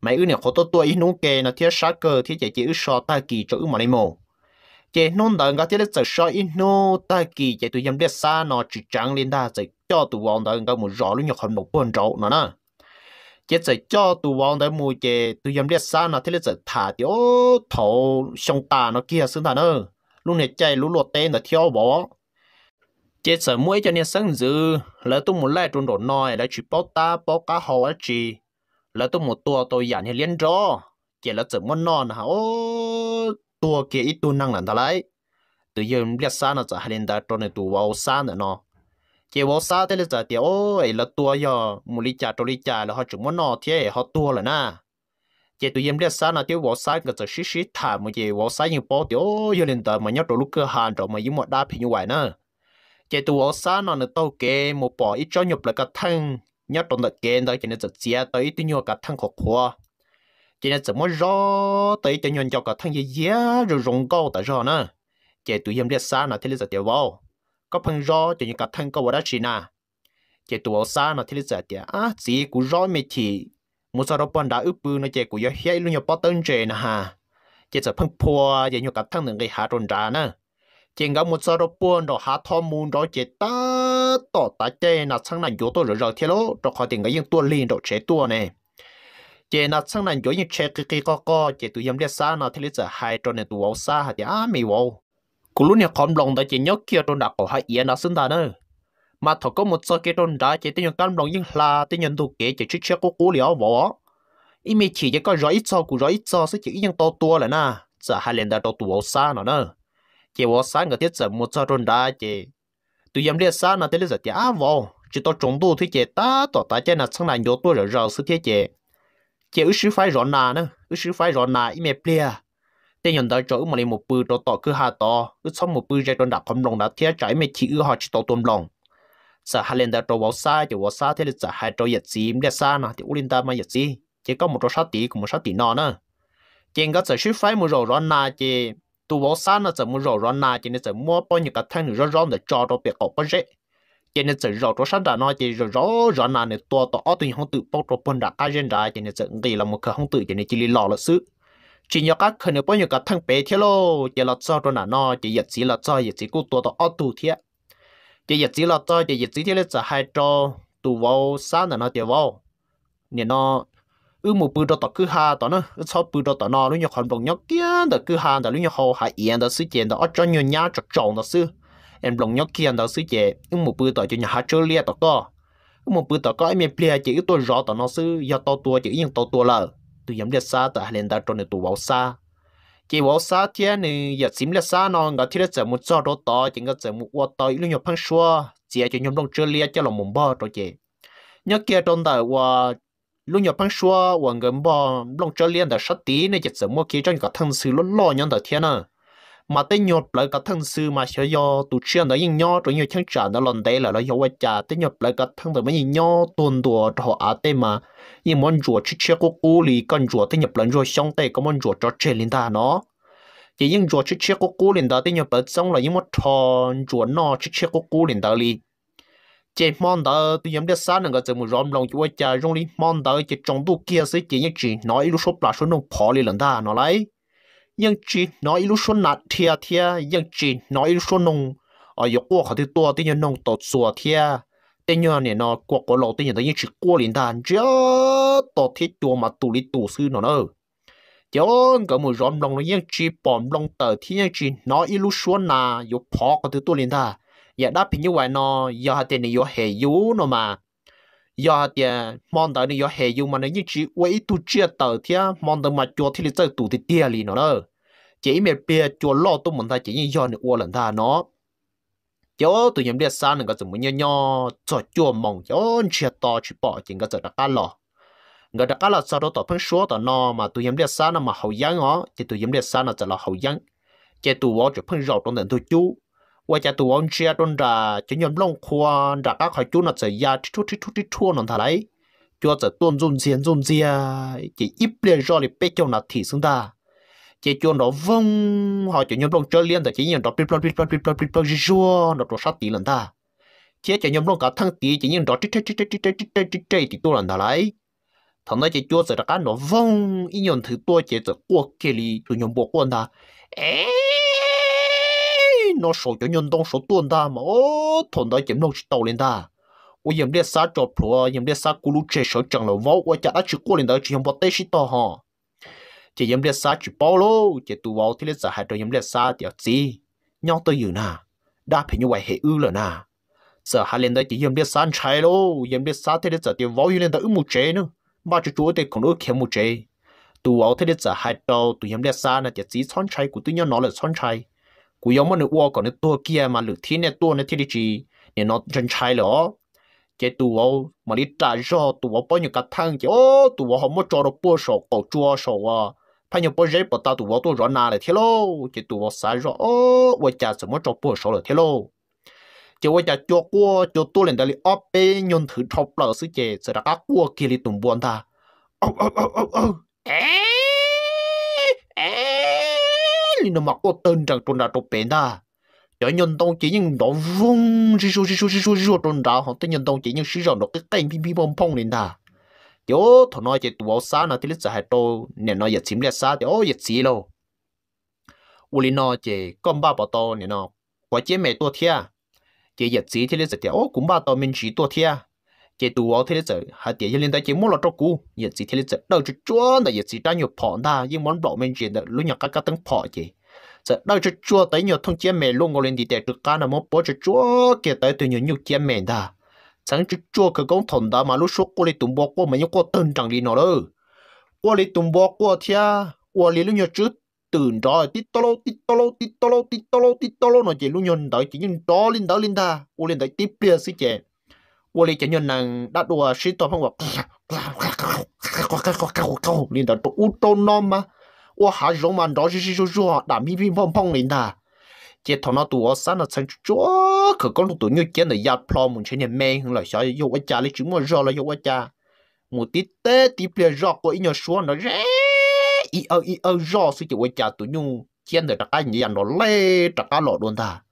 mày ư nè khó tốt tuổi nung kề nó thiết sát cơ thiết giải chữ ư so ta kỳ cho ư mà này mồ chế nôn đời ngã thiết lịch giả so ư nô ta kỳ chạy tu yếm đã sa nó chỉ trắng lên ta chỉ cho tu vong đời ngã một rõ luôn nhọc hầm nộp buồn chỗ nó nè chế chỉ cho tu vong đời mù chế tu yếm đã sa nó thiết lịch giả thả thì ô thầu sông ta nó kia xứng ta nữa luôn hết chạy lũ lột tên là theo bỏ chế sở mũi cho nên sáng dư lỡ tôi muốn lại trong đồ nồi lỡ chỉ bao ta bao cá hồ ấy chỉ lỡ tôi một tua tôi dặn hay liên rõ chế lỡ sở muốn non hả ô tua kia ít tu năng làm ta lấy tự nhiên biết xa nó sẽ hay liên ta trong này tu vào xa nữa nó chế vào xa thế là giờ thì ô là tua giờ muốn đi trả cho đi trả là họ chỉ muốn nó thế họ tua là na chế tự nhiên biết xa nó tiêu vào xa cái giờ xí xí thả mà chế vào xa như bao thì ô giờ liên ta mà nhớ trong lúc cơ hàn rồi mà dùng một đa phi như vậy nữa chế tu ở xa nó nó tàu kê một bỏ ít cho nhập lại cả thân nhớ trong đợt kê đó cho nó giật chia tới tí nhiều cả thân khó khó cho nó chỉ mới rõ tới cho nhận cho cả thân dễ dễ rồi rong câu tại rõ nữa chế tu yếm liệt xa nó thế là giật tiêu vào có phần rõ cho những cả thân câu vào đó chỉ nà chế tu ở xa nó thế là giật tiêu à chỉ cú rõ mệt thì một số đó bọn đã ướp bự nó chế cú yếu hết luôn nhập bao tân chế nà ha chế chỉ phần phua chế nhiều cả thân đừng gây hạ tròn ra nữa chỉ có một số buôn đồ hạ thom muôn đó chế ta tỏ ta chế là sang này chỗ tôi rồi rồi thế lỗ đó khó tiền cái những tua liền đồ chế tua này chế là sang này chỗ những chế kí kí co co chế tụi em biết xa nó thế lý giờ hai trò này tụi xa hả thì á mì wow cú lúc này khom lòng đó chế nhớ kia tròn đặc của hai yên là xứng ta nữa mà thôi có một số cái tròn đã chế tên những cam lòng những là tên những đồ kế chế chút chế cố cố liễu vỏ ít mi chỉ chỉ có rõ ít cho cú rõ ít cho sẽ chỉ những to tua là na giờ hai lần đã to tua xa nó nữa chỉ vô sáng người thiết giờ một cho run ra chỉ tụi em liệt sáng là thế giờ chỉ á vô chỉ tôi trồng tu thế chỉ ta tổ ta chơi là sang này nhiều tuổi rồi rồi sự thế chỉ chỉ ước phải rõ nà nữa ước phải rõ nà im mệt bia tên nhận tới chỗ một lấy một bự đồ tổ cứ hà to ước xong một bự ra đòn đạp không lòng đã thiết trái mệt chỉ ước họ chỉ tao tuôn lòng sợ hai lần đã trâu bảo sai chỉ bảo sai thế là hai trâu giật gì liệt sáng là thì u linh ta mà giật gì chỉ có một trâu sát tỷ cùng một sát tỷ nọ nữa chỉ có sợ sư phải một rồi rõ nà chỉ tu vô sa nó sẽ muốn rõ rõ nà, chỉ nên sẽ mua bao nhiêu cái thằng rõ rõ để cho nó biết cậu bớt, dễ chỉ nên chỉ rõ rõ sáng đã nói chỉ rõ rõ rõ na để tua tao ở tiền không tự bao cho bên đã cái gen đã chỉ nên chỉ nghĩ là một cái không tự chỉ nên chỉ lý lọ là sự chỉ nhớ các khẩn bao nhiêu cái thằng bé thế lo chỉ là cho rồi nà nó chỉ giật chỉ là cho giật chỉ cũng tua tao ở tu thế chỉ giật chỉ là cho chỉ giật chỉ thế là sẽ hai cho tu vô sa là nó chỉ vô nên nó ư một bự đó tọt cứ ha tọt nó ư sau bự đó tọt nó lúc nhau còn bông nhau kiên đó cứ ha đó lúc nhau hậu hạ yên đó sự chèn, đó ở cho nhau nhá chọc chồng đó sự em bồng nhau kiên đó sự chè. ư một bự tọt cho nhà hạ chơi lia tọt co ư một bự tọt có em em lia chỉ tôi rõ tọt nó sự do tao tua chỉ nhưng tao tua lờ từ dám lia xa tọt lên ta trôn tụ bảo xa chỉ bảo xa thế này giờ xím lia xa nó ngã thiết là một cho đó tọt chỉ ngã một qua tọt lúc nhau phăng xua chỉ cho nhau đông chơi lia cho lòng mồm bò rồi chè, nhớ kia trong đời qua lúc nhỏ bằng xua hoàng gần bò long trở liên đã sát tí nên chật sở mua kia trong cả thân sư lúc lo nhon đầu thiên à mà tới nhột lại cả thân sư mà sẽ do tụ chuyên đó nhìn nhau rồi nhiều chẳng trả nó lần đấy là nó hiểu vậy chả tới nhột lại cả thân rồi mới nhìn nhau tuần đùa họ á tê mà nhưng món rùa chiếc chiếc của cô lì con rùa tới nhập lần rùa xong tê có món rùa cho trên lên ta nó chỉ những rùa chiếc chiếc của cô lên đó tới nhập lần xong là những món thò rùa nó chiếc chiếc của cô lên đó lì chế món đó tôi nhắm đến sáng nâng cái chữ một rộm lòng chúa cha rong đi món đó chế trong tu kia sẽ chế những chỉ nói lúc số bà số nông phò lên lần ta nó lấy những chuyện nói lúc số nạt thia thia nhưng chỉ nói lúc số nông ở chỗ qua họ thì tua thì những nông tổ xua thia tên nhau này nó qua qua lộ tên nhau tới những chỉ qua liền ta chứ tổ thiết chùa mà tù lý tù sư nó nữa chọn cái một rộm lòng nó những chuyện bom lòng tờ thì nhưng chỉ nói lúc số nà chỗ phò họ thì tua liền ta giờ dạ, đáp hình như vậy nó giờ hạt tiền này giờ hệ yếu nó mà giờ hạt tiền mong tới này giờ hệ yếu mà nó như chỉ quấy tu chia tờ thì mong tới mà cho thì lịch sử tụ thì tia lì nó đó chỉ mẹ bia cho lo tôi muốn ta chỉ như giờ này uo lần ta nó chỗ tụi nhóm đi xa nên có sự muốn nhau nhau cho chua mong chỗ chia to chỉ bỏ chỉ có sự đặt cá lò người ta cá lò sau đó tỏ phân số tỏ nó mà tụi nhóm đi xa nó mà hậu giang ó chỉ tụi nhóm đi xa nó chỉ là hậu giang chỉ tụi vợ chỉ phân rau trong nền tụi chú ว่าจะตัวอันเชียต้นด่าจะยนลงครัวด่าก็คอยจุนอ่ะจะยาทุทุทุทุทุนนทลายจัวจะต้นจุนเสียนจุนเสียจะอิบเลียนรอเลยเป๊ะเจ้าหน้าที่ซึ่งด่าจะจวนดอกวงหอจะยนลงเจอเลียนแต่จะยนดอกปิดปลอนปิดปลอนปิดปลอนปิดปลอนชัวดอกตัวสัตตีหลันตาเชี่ยจะยนลงกับทั้งตีจะยนดอกติ๊ดติ๊ดติ๊ดติ๊ดติ๊ดติ๊ดติ๊ดติ๊ดติ๊ดตัวหลันทลาย他那些脚趾的干了风，一样头多节奏，我这里就用不惯他。哎，nó số cho nhân đông số tuần ta mà ô thằng đó chém nó tàu lên ta ô yếm để sát cho pro yếm để sát cú lú chơi số chẳng là vô ô chả đã chịu qua lên đó chỉ không bắt tay shit to ha, chỉ yếm để sát chỉ bao lô chỉ tu vào thì lấy giả hại cho yếm để sát tiểu gì nhau tôi như na, đã phải như vậy hệ ư là na, giờ hai lên đó chỉ yếm để sát chạy lô yếm để sát thì lấy giả tiểu vô lên đó ư một chế nữa mà chú chúa thì còn ư khéo một chế tu vào thì lấy giả hại cho tu yếm để sát là chỉ chỉ son chạy của tôi nhau nó là son chạy กูยอมมันวัวก่อนเนี่ยตัวเกียมาหรือที่เนี่ยตัวเนี่ยที่ดิจีเนี่ยนอนจนใช่เหรอเจตัวมาดิจ่ายจอตัวป้อนอยู่กับทั้งเจโอ้ตัวหอมจอรปัวสอกจัวสอกพันยปเจ็บตาตัวตัวร้อนนาเลยเทโลเจตัวสายจอโอ้ว่าจะสมมติจอปัวสอกเลยเทโลเจว่าจะจัวกัวจัวตัวเล่นได้เลยอ้อเป็นยนถือทอปเปล่าซื้อเจสระกักกัวกิริตุ่มบวนตาเอ้าเอ้าเอ้าเอ้าเอ๊ li nó mặc có tên trạc trôn ra trộn bền ta cho nhân tông chỉ những nó vung xì xù xì xù xì xù xì xù trôn ra hoặc tới nhân tông chỉ những xì rào nó cái cây pin pin pong phong lên ta chỗ thọ nói chỉ tụ xa nó thì lít hai tô nên nó giật xím lẹ xa thì ô giật xí lâu u li nó chỉ con ba bảo tô nên nó quá chế mẹ tua thia chỉ giật xí thì lít giải ô cũng ba tô mình chỉ tua thia chế tu ở thế giới hạt tiền liên tới chế muốn là cho cũ giờ chỉ thế giới đâu chỉ chúa là giờ chỉ đang nhiều phò ta nhưng món bỏ mình chuyện đó lúc nhỏ các các tấn phò chế giờ đâu chỉ chúa tới nhiều thông chế mẹ luôn ngồi lên đi để được cá nào muốn bỏ chỉ chúa kể tới từ nhiều nhiều chế mẹ ta chẳng chỉ chúa cái công thằng ta mà lúc số của đi tùng bỏ qua mà những cô tân chẳng đi nào đâu qua đi tùng bỏ qua thia qua đi lúc nhỏ trước tưởng đó tít tolo tít tolo tít tolo tít tolo tít tolo nó chỉ lúc nhỏ đó chỉ những đó lên đó lên ta u lên đó tiếp bia xí chè 我哩今年能打多许多朋友，领导都乌都那么，我还容嘛多是是就说打乒乒乓乓领导，这头那多三了成这可公路多牛见的压破门前的门了，小有我家里就么热了有我家，我的爹爹别热过一年说呢，一二一二热，所以我家多牛见的大家人家老累，大家老乱的。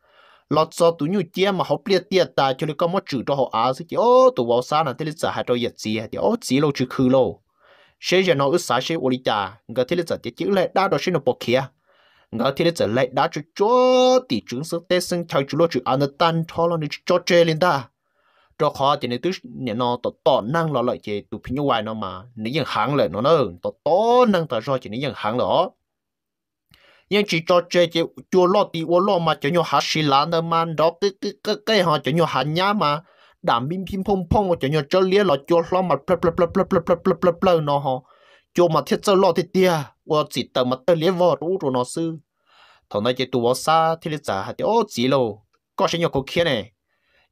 lọt cho tụi nhau chia mà học liệt tiệt ta cho nên có một chữ cho họ á chứ ô tụi bảo sao là thế là sợ hai cho yết gì thì ô chỉ lâu chữ khứ lâu sẽ giờ nó ước sai sẽ uli ta ngờ thế là giờ chỉ chữ lại đa đó sẽ nó bỏ kia ngờ thế là sợ lại đa chữ cho thì chứng sự tế sinh theo chữ lô chữ anh tan cho lo nên cho chơi lên ta cho khó thì nên tức nhà nó tọt tọt năng lo lại chỉ tụi phi ngoài nó mà nếu như hàng lại nó nó tọt tọt năng ta rồi chỉ nếu như hàng đó 因只做这些做落地我落嘛，就用哈西兰的嘛，到这这这这哈就用哈伢嘛，但乒乒乓乓我就用这里了做落嘛，不不不不不不不不不呢哈，做嘛贴这落的爹，我只等嘛这里我รู้着那事，同那些多啥贴的咋还的哦子喽，搞些要搞起呢，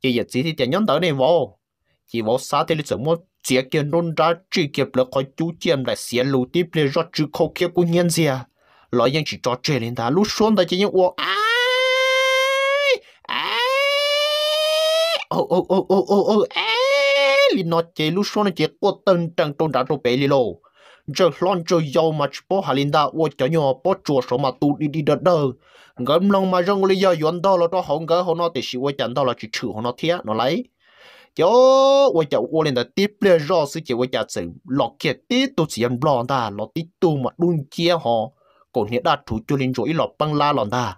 也也只是点样到呢我，也我啥贴的怎么？chỉ kiến nôn ra chỉ kiếp là có chú chiếm lại xé lũ tiếp để rót chữ khâu kia của nhân gì à lo yên chỉ cho chơi lên ta lúc xuống ta chỉ yên ô á ô ô ô ô ô ô á li nó chơi lúc xuống nó chơi ô tân trăng trong đá trong bể li lô giờ lon chơi giàu mà chỉ bỏ hà linh ta ô cho nhau bỏ chùa số mà tu đi đi đợt đợt ngấm lòng mà rong người giờ yến đó là cho hồng gỡ hồng nó thì chỉ ô chẳng đó là chỉ chửi hồng nó thiệt nó lấy cho 我就我连的地不了，老是叫我家走，老开地都是人不让的，老地多嘛乱接哈。cổ nhiệt đã thủ chú linh rồi lọt băng la lòn ta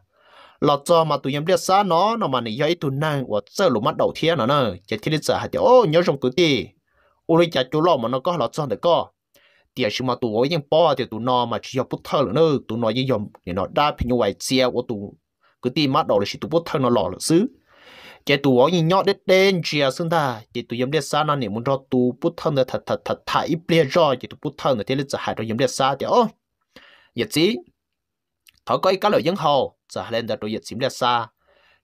lọt cho mà tụi em biết xa nó nó mà này giấy tụi nàng và sợ lũ mắt đầu thiên nó nè chỉ thiên lịch sử hạt ô nhớ trong tụi tì ô lấy chả chú lọ mà nó có lọt cho được co tiệt sự mà tụi em bỏ thì tụi nó mà chỉ cho bút thơ nữa nè tụi nó như dòng thì nó đa phi như vậy chia tụi cứ tì mắt đầu là chỉ tụi bút thơ nó lọ là xứ chỉ tụi ấy nhỏ đến đến chia xưng ta chỉ tụi em biết xa nó niệm muốn cho tụi bút thơ là thật thật thật thải bia rồi chỉ tụi bút thơ là thiên lịch sử hạt rồi em biết xa thì ô giờ gì thọ có cái loại dân hồ giờ lên đã đối diện chiếm lệch xa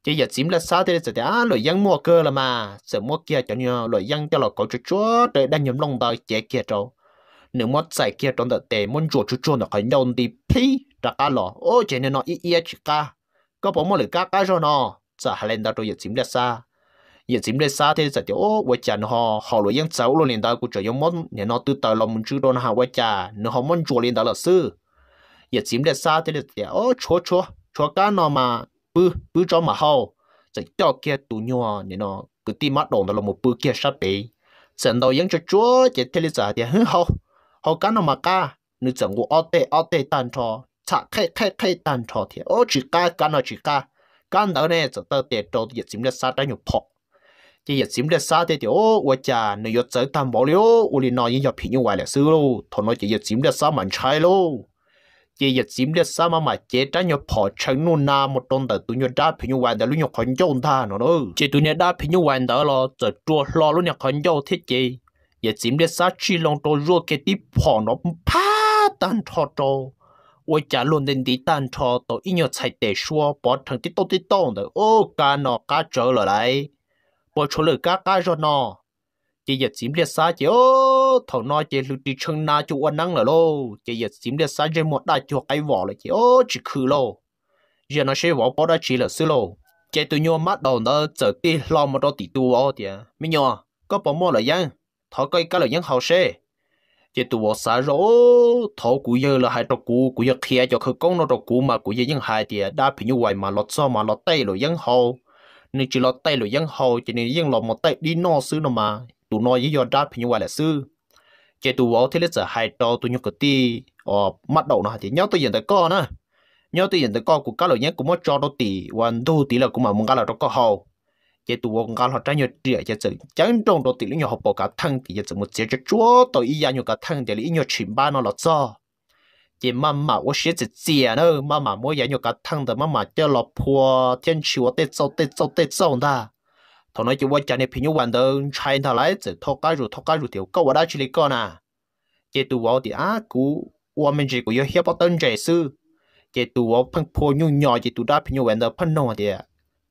chỉ giờ chiếm lệch xa thì giờ đã loại dân mua cơ là mà giờ mua kia cho nhau loại dân cho là có chút chút để đang nhầm lòng đời chế kia trâu nếu mất giải kia trong đợt tệ muốn chuột chút chút nó khởi động đi pi ra cá lò ô chế nên nó ít ít chỉ cá có bỏ mua được cá cá rồi nó giờ lên đã đối diện chiếm lệch xa giờ chiếm lệch xa thì giờ thì ô vợ chồng họ họ loại dân xấu luôn nên đó cũng chỉ dùng món nên nó tự tạo lòng chứ đâu nó hạ vợ chồng nếu họ muốn chuột liền đó là sư 也只得沙的了点哦，戳戳戳干了嘛，不不着嘛好，这掉给毒牛啊，你喏，个地嘛弄得了么不给设备，整到人就捉也这里咋的很好，好干了嘛干，你整个二代二代单车，拆开开开单车的，哦，只干干了只干，干到呢就到点到也只得沙的牛跑。chỉ giờ xím để xa thế thì ô, vợ cha nếu giờ tới tham bảo liu, uli nói giờ phí như vậy là xứ luôn, thôi nó chỉ giờ xím để xa mình chạy luôn chỉ giờ chim để sao mà mà chế trả nhau bỏ chân nu na một tôn tử tụi nhau đáp phi nhau hoàn đó lúc nhau khẩn dâu tha nó đó chế tụi nhau đáp phi nhau hoàn đó lo giờ chua lo lúc nhau khẩn dâu thế chế giờ chim để sao chỉ lòng tôi ruột cái tí bỏ nó phá tan thọ trâu ôi chả luôn nên đi tan thọ tôi ít nhau chạy để xua bỏ thằng tí tô tí tô rồi ô cá nó cá trở lại bỏ chỗ lời cá cá cho nó chỉ giờ chìm liệt xa chỉ ô thầu nói chỉ lưu đi chân na chú ăn năng là lô chỉ giờ chìm liệt xa chỉ một đại chuột cái vỏ là chỉ ô chỉ khử lô giờ nó sẽ vỏ bỏ đã chỉ là xứ lô chỉ tụi nhau mắt đầu nó trở đi lo một đôi tỷ tu ô thì à. mấy nhau có bỏ mua là dân thọ coi cái là dân hậu xe chỉ tụi bỏ xa rô thọ cú giờ là hai trò cú cú giờ kia cho khử công nó trò cú mà cú giờ dân hai thì à, đã phải như vậy mà lọt sao mà lọt tay rồi dân hậu nên chỉ lọt tay rồi dân hậu chỉ nên dân lọt một tay đi no xứ nó mà tụ nói với do đáp như vậy là sư chế tụ ó thế là sử hai to tụ nhóc cái ti ở mắt đầu nó thì nhau tôi nhận tới con á nhau tôi nhận tới con của các loại nhé cũng mới cho nó tỷ hoàn đô tỷ là cũng mà muốn các loại đó có hậu chế tụ ông các loại trái nhựa trẻ chế sự chẳng trong đó tỷ lý nhau học bỏ cả thân thì chế sự một chế chế chúa tôi y ra nhựa cả thân thì lý nhỏ chìm ba nó là sao chỉ nữa, mama mama mỗi cả thân thì thiên mà đó thằng nói chỉ qua chả này phi nhung hoàn đơn chạy thằng lái chỉ thọ cái rồi thọ cái rồi tiểu câu ở đây chỉ lấy con à chỉ tụ vào thì á cú qua mình chỉ có yêu hiệp bảo tân trẻ sư chỉ tụ vào phân phô nhung nhỏ chỉ tụ đáp phi nhung hoàn đơn phân nông thì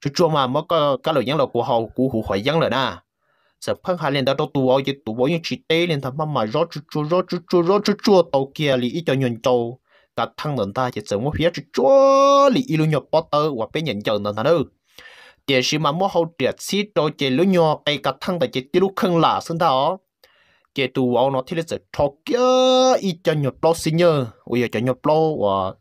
chú chú mà mất cái cái lời nhắn lời của họ cú hủ hỏi nhắn lời na sợ phân hai lên đã đâu tụ vào chỉ tụ vào những chỉ tê lên thằng mama rót chú chú rót chú chú rót chú chú tàu kia li ít cho nhon tàu cả thằng lần ta chỉ sợ một phía chú chú li ít luôn nhập bảo tơ và bên nhận chờ lần thằng đâu chỉ chỉ mà mua hậu triệt xí cho chỉ lũ nhỏ ai cả thằng tại chỉ tiêu lũ khăng là xứng thảo chỉ tu vào nó thì là sẽ cho kia ý cho nhập lo xin nhờ ui giờ cho nhập lo và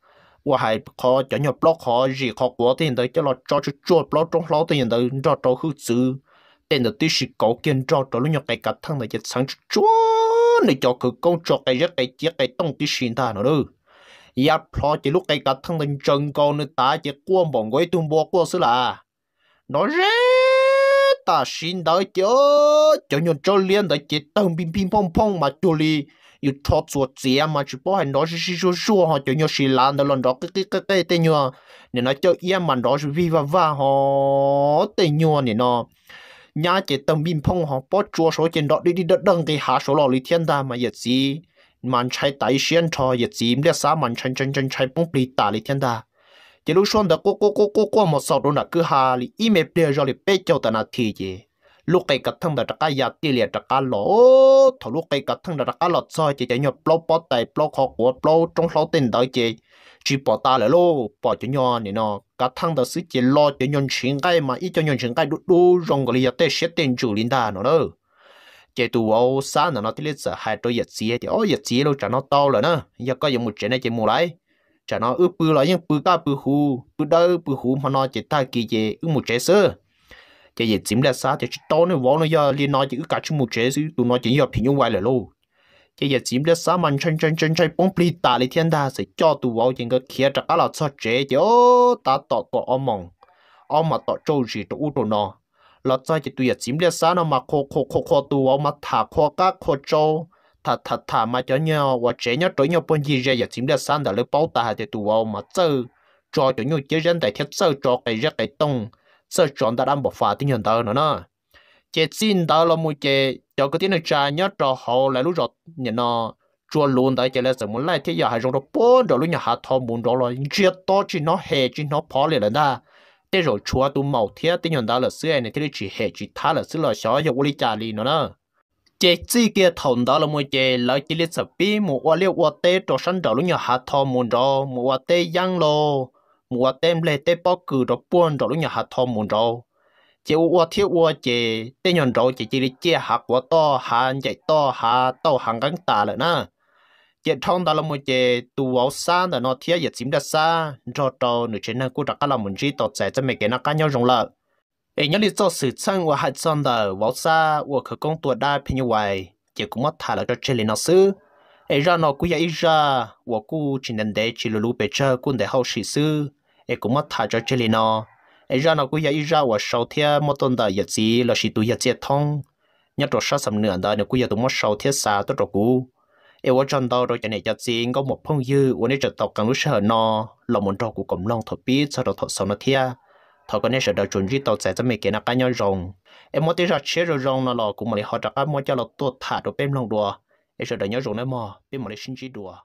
và hay khó cho nhập lo khó gì khó quá thì hiện tại cho là cho cho cho lo trong lo thì hiện tại cho cho hư dữ. tên là tí sĩ cổ kiên cho cho lũ nhỏ cái cả thằng tại chỉ sáng chúa này cho cứ công cho cái rất cái chiếc cái tông tí sĩ ta nữa đâu ya chỉ lúc cái cả thằng tên chân con nữa ta chỉ cuông bọn gói tung bò cuông xứ là nó ré ta xin đợi cho cho nhau cho liên đợi chỉ tông pin pin phong phong mà chú li yêu cho chuột chè mà chú bỏ hay nó chỉ chỉ cho cho họ cho nhau xì lan đó lần đó cái cái cái cái tên nhau nên nó cho yên mà đó chỉ vi và và họ tên nhau nên nó nhà chỉ tông pin phong họ bỏ chua số trên đó đi đi đất đằng cái hạ số lò lý thiên ta mà yết gì mình chạy tay xuyên cho yết gì để sao mình chân chân chân chạy bông bì ta lý thiên ta chỉ lúc xuân đã cô cô cô cô cô một sau đó là cứ hà li im mệt đều rồi li bé cho ta là thì gì lúc cái cắt thằng đã cái giặt tiền liền cái lỗ thằng lúc cái cắt thằng đã cái lọt soi chỉ chỉ nhọt blo bó tay blo khó của blo trong lỗ tiền đó chỉ chỉ bỏ ta là lô bỏ cho nhon này nọ, cắt thằng đã sử chỉ lo cho nhon chuyện cái mà ít cho nhon chuyện cái đủ đủ rong cái giặt tết sẽ tiền chủ linh ta nó đâu chế tu ô sáng nó thì lấy hai đôi giặt xí thì ô giặt xí luôn cho nó to rồi nữa giờ có dùng một chuyện này chế mua lại cho nó ướp bự lại nhưng bự cá bự hú bự đâu bự hú mà nó chỉ ta kia gì ướp một chế sơ chế gì chìm là sao chỉ to nó vó nó giờ liền nói chỉ ướp cả chung một chế sứ tụi nó chỉ giờ thì nhung vai là luôn chế gì chìm là sao mà chân chân chân chân bông pli ta lấy thiên đa sẽ cho tụi vó những cái kia chắc là sao chế cho ta tọt tọt ôm mong ôm mà tọt châu gì tụi tụi nó lọt ra chỉ tụi giờ chìm là sao nó mà khô khô khô khô tụi vó mà thả khô cá khô châu thà thà thà mà cho nhau và trẻ nhau tuổi nhau bên gì ra giờ chiếm được san đã lấy bao ta thì tụ vào mà chơi cho cho nhau chơi dân tại thiết sơ cho cái rất cái tông sơ chọn đã đâm bỏ phá tiếng nhân tờ nữa nè chế xin tờ là một cái cho cái tiếng này cha nhớ cho họ lại lúc rồi nhận nó chua luôn tại cái là sự muốn lại thế giờ hai trong đó bốn rồi lúc nhà hát thọ muốn đó là chia to chỉ nó hè chỉ nó phá liền là thế rồi chua tụ màu thiết tiếng nhân tờ là xưa này thì chỉ hè chỉ thá là xưa là xóa giờ vô lý trả liền nữa chế chỉ kia thòng đó là mua chế lấy chỉ liệt sập bi một qua liệu qua tê cho sân đầu lúc nhỏ hạt thò muốn đó một qua tê giang lô một qua tê lệ tê bao cử đó buôn đó lúc nhỏ hạt thò muốn đó chế qua thiếu qua chế tê nhon đó chế chỉ liệt chế hạt qua to hạt chạy to hạt to hàng gắn tà lại na chế thòng đó là mua chế tu áo xa là nó thiếu giờ xím ra xa cho cho nửa trên này cũng đặt các là muốn chỉ tọt sẽ cho mấy cái nó cá nhau rồng lợi ấy nhớ lý do sự chân và hại chân đó vào xa và khởi công tuột đai phía như vậy chỉ cũng mất thả là cho chơi lên nó sư ấy ra nó cũng vậy ra và cũng chỉ nên để chỉ lù lù bề chơi để hậu sĩ cũng mất thả cho chơi lên nó ấy ra nó cũng vậy ra và sau thế một tuần đó giờ gì là sĩ tuổi giờ chết thông nhất rồi sát sầm nửa đó nó cũng giờ tụi mất sau thế xa tôi rồi cũng ấy vợ chồng đó rồi cho nên giờ gì có một phong dư và nên trở tộc càng lúc sợ nó là muốn đó cũng cầm lòng thọ biết sau đó thọ sau nó thọ cái này sẽ đầu chuẩn chỉ tàu sẽ cho mình cái nó cái nhau rồng em muốn tới ra chế rồi rồng nó lò cũng mà để họ trả cái mua cho nó tốt thả đồ bém lòng đùa em sẽ đầu nhau rồng nó mò bém mà để xin chỉ đùa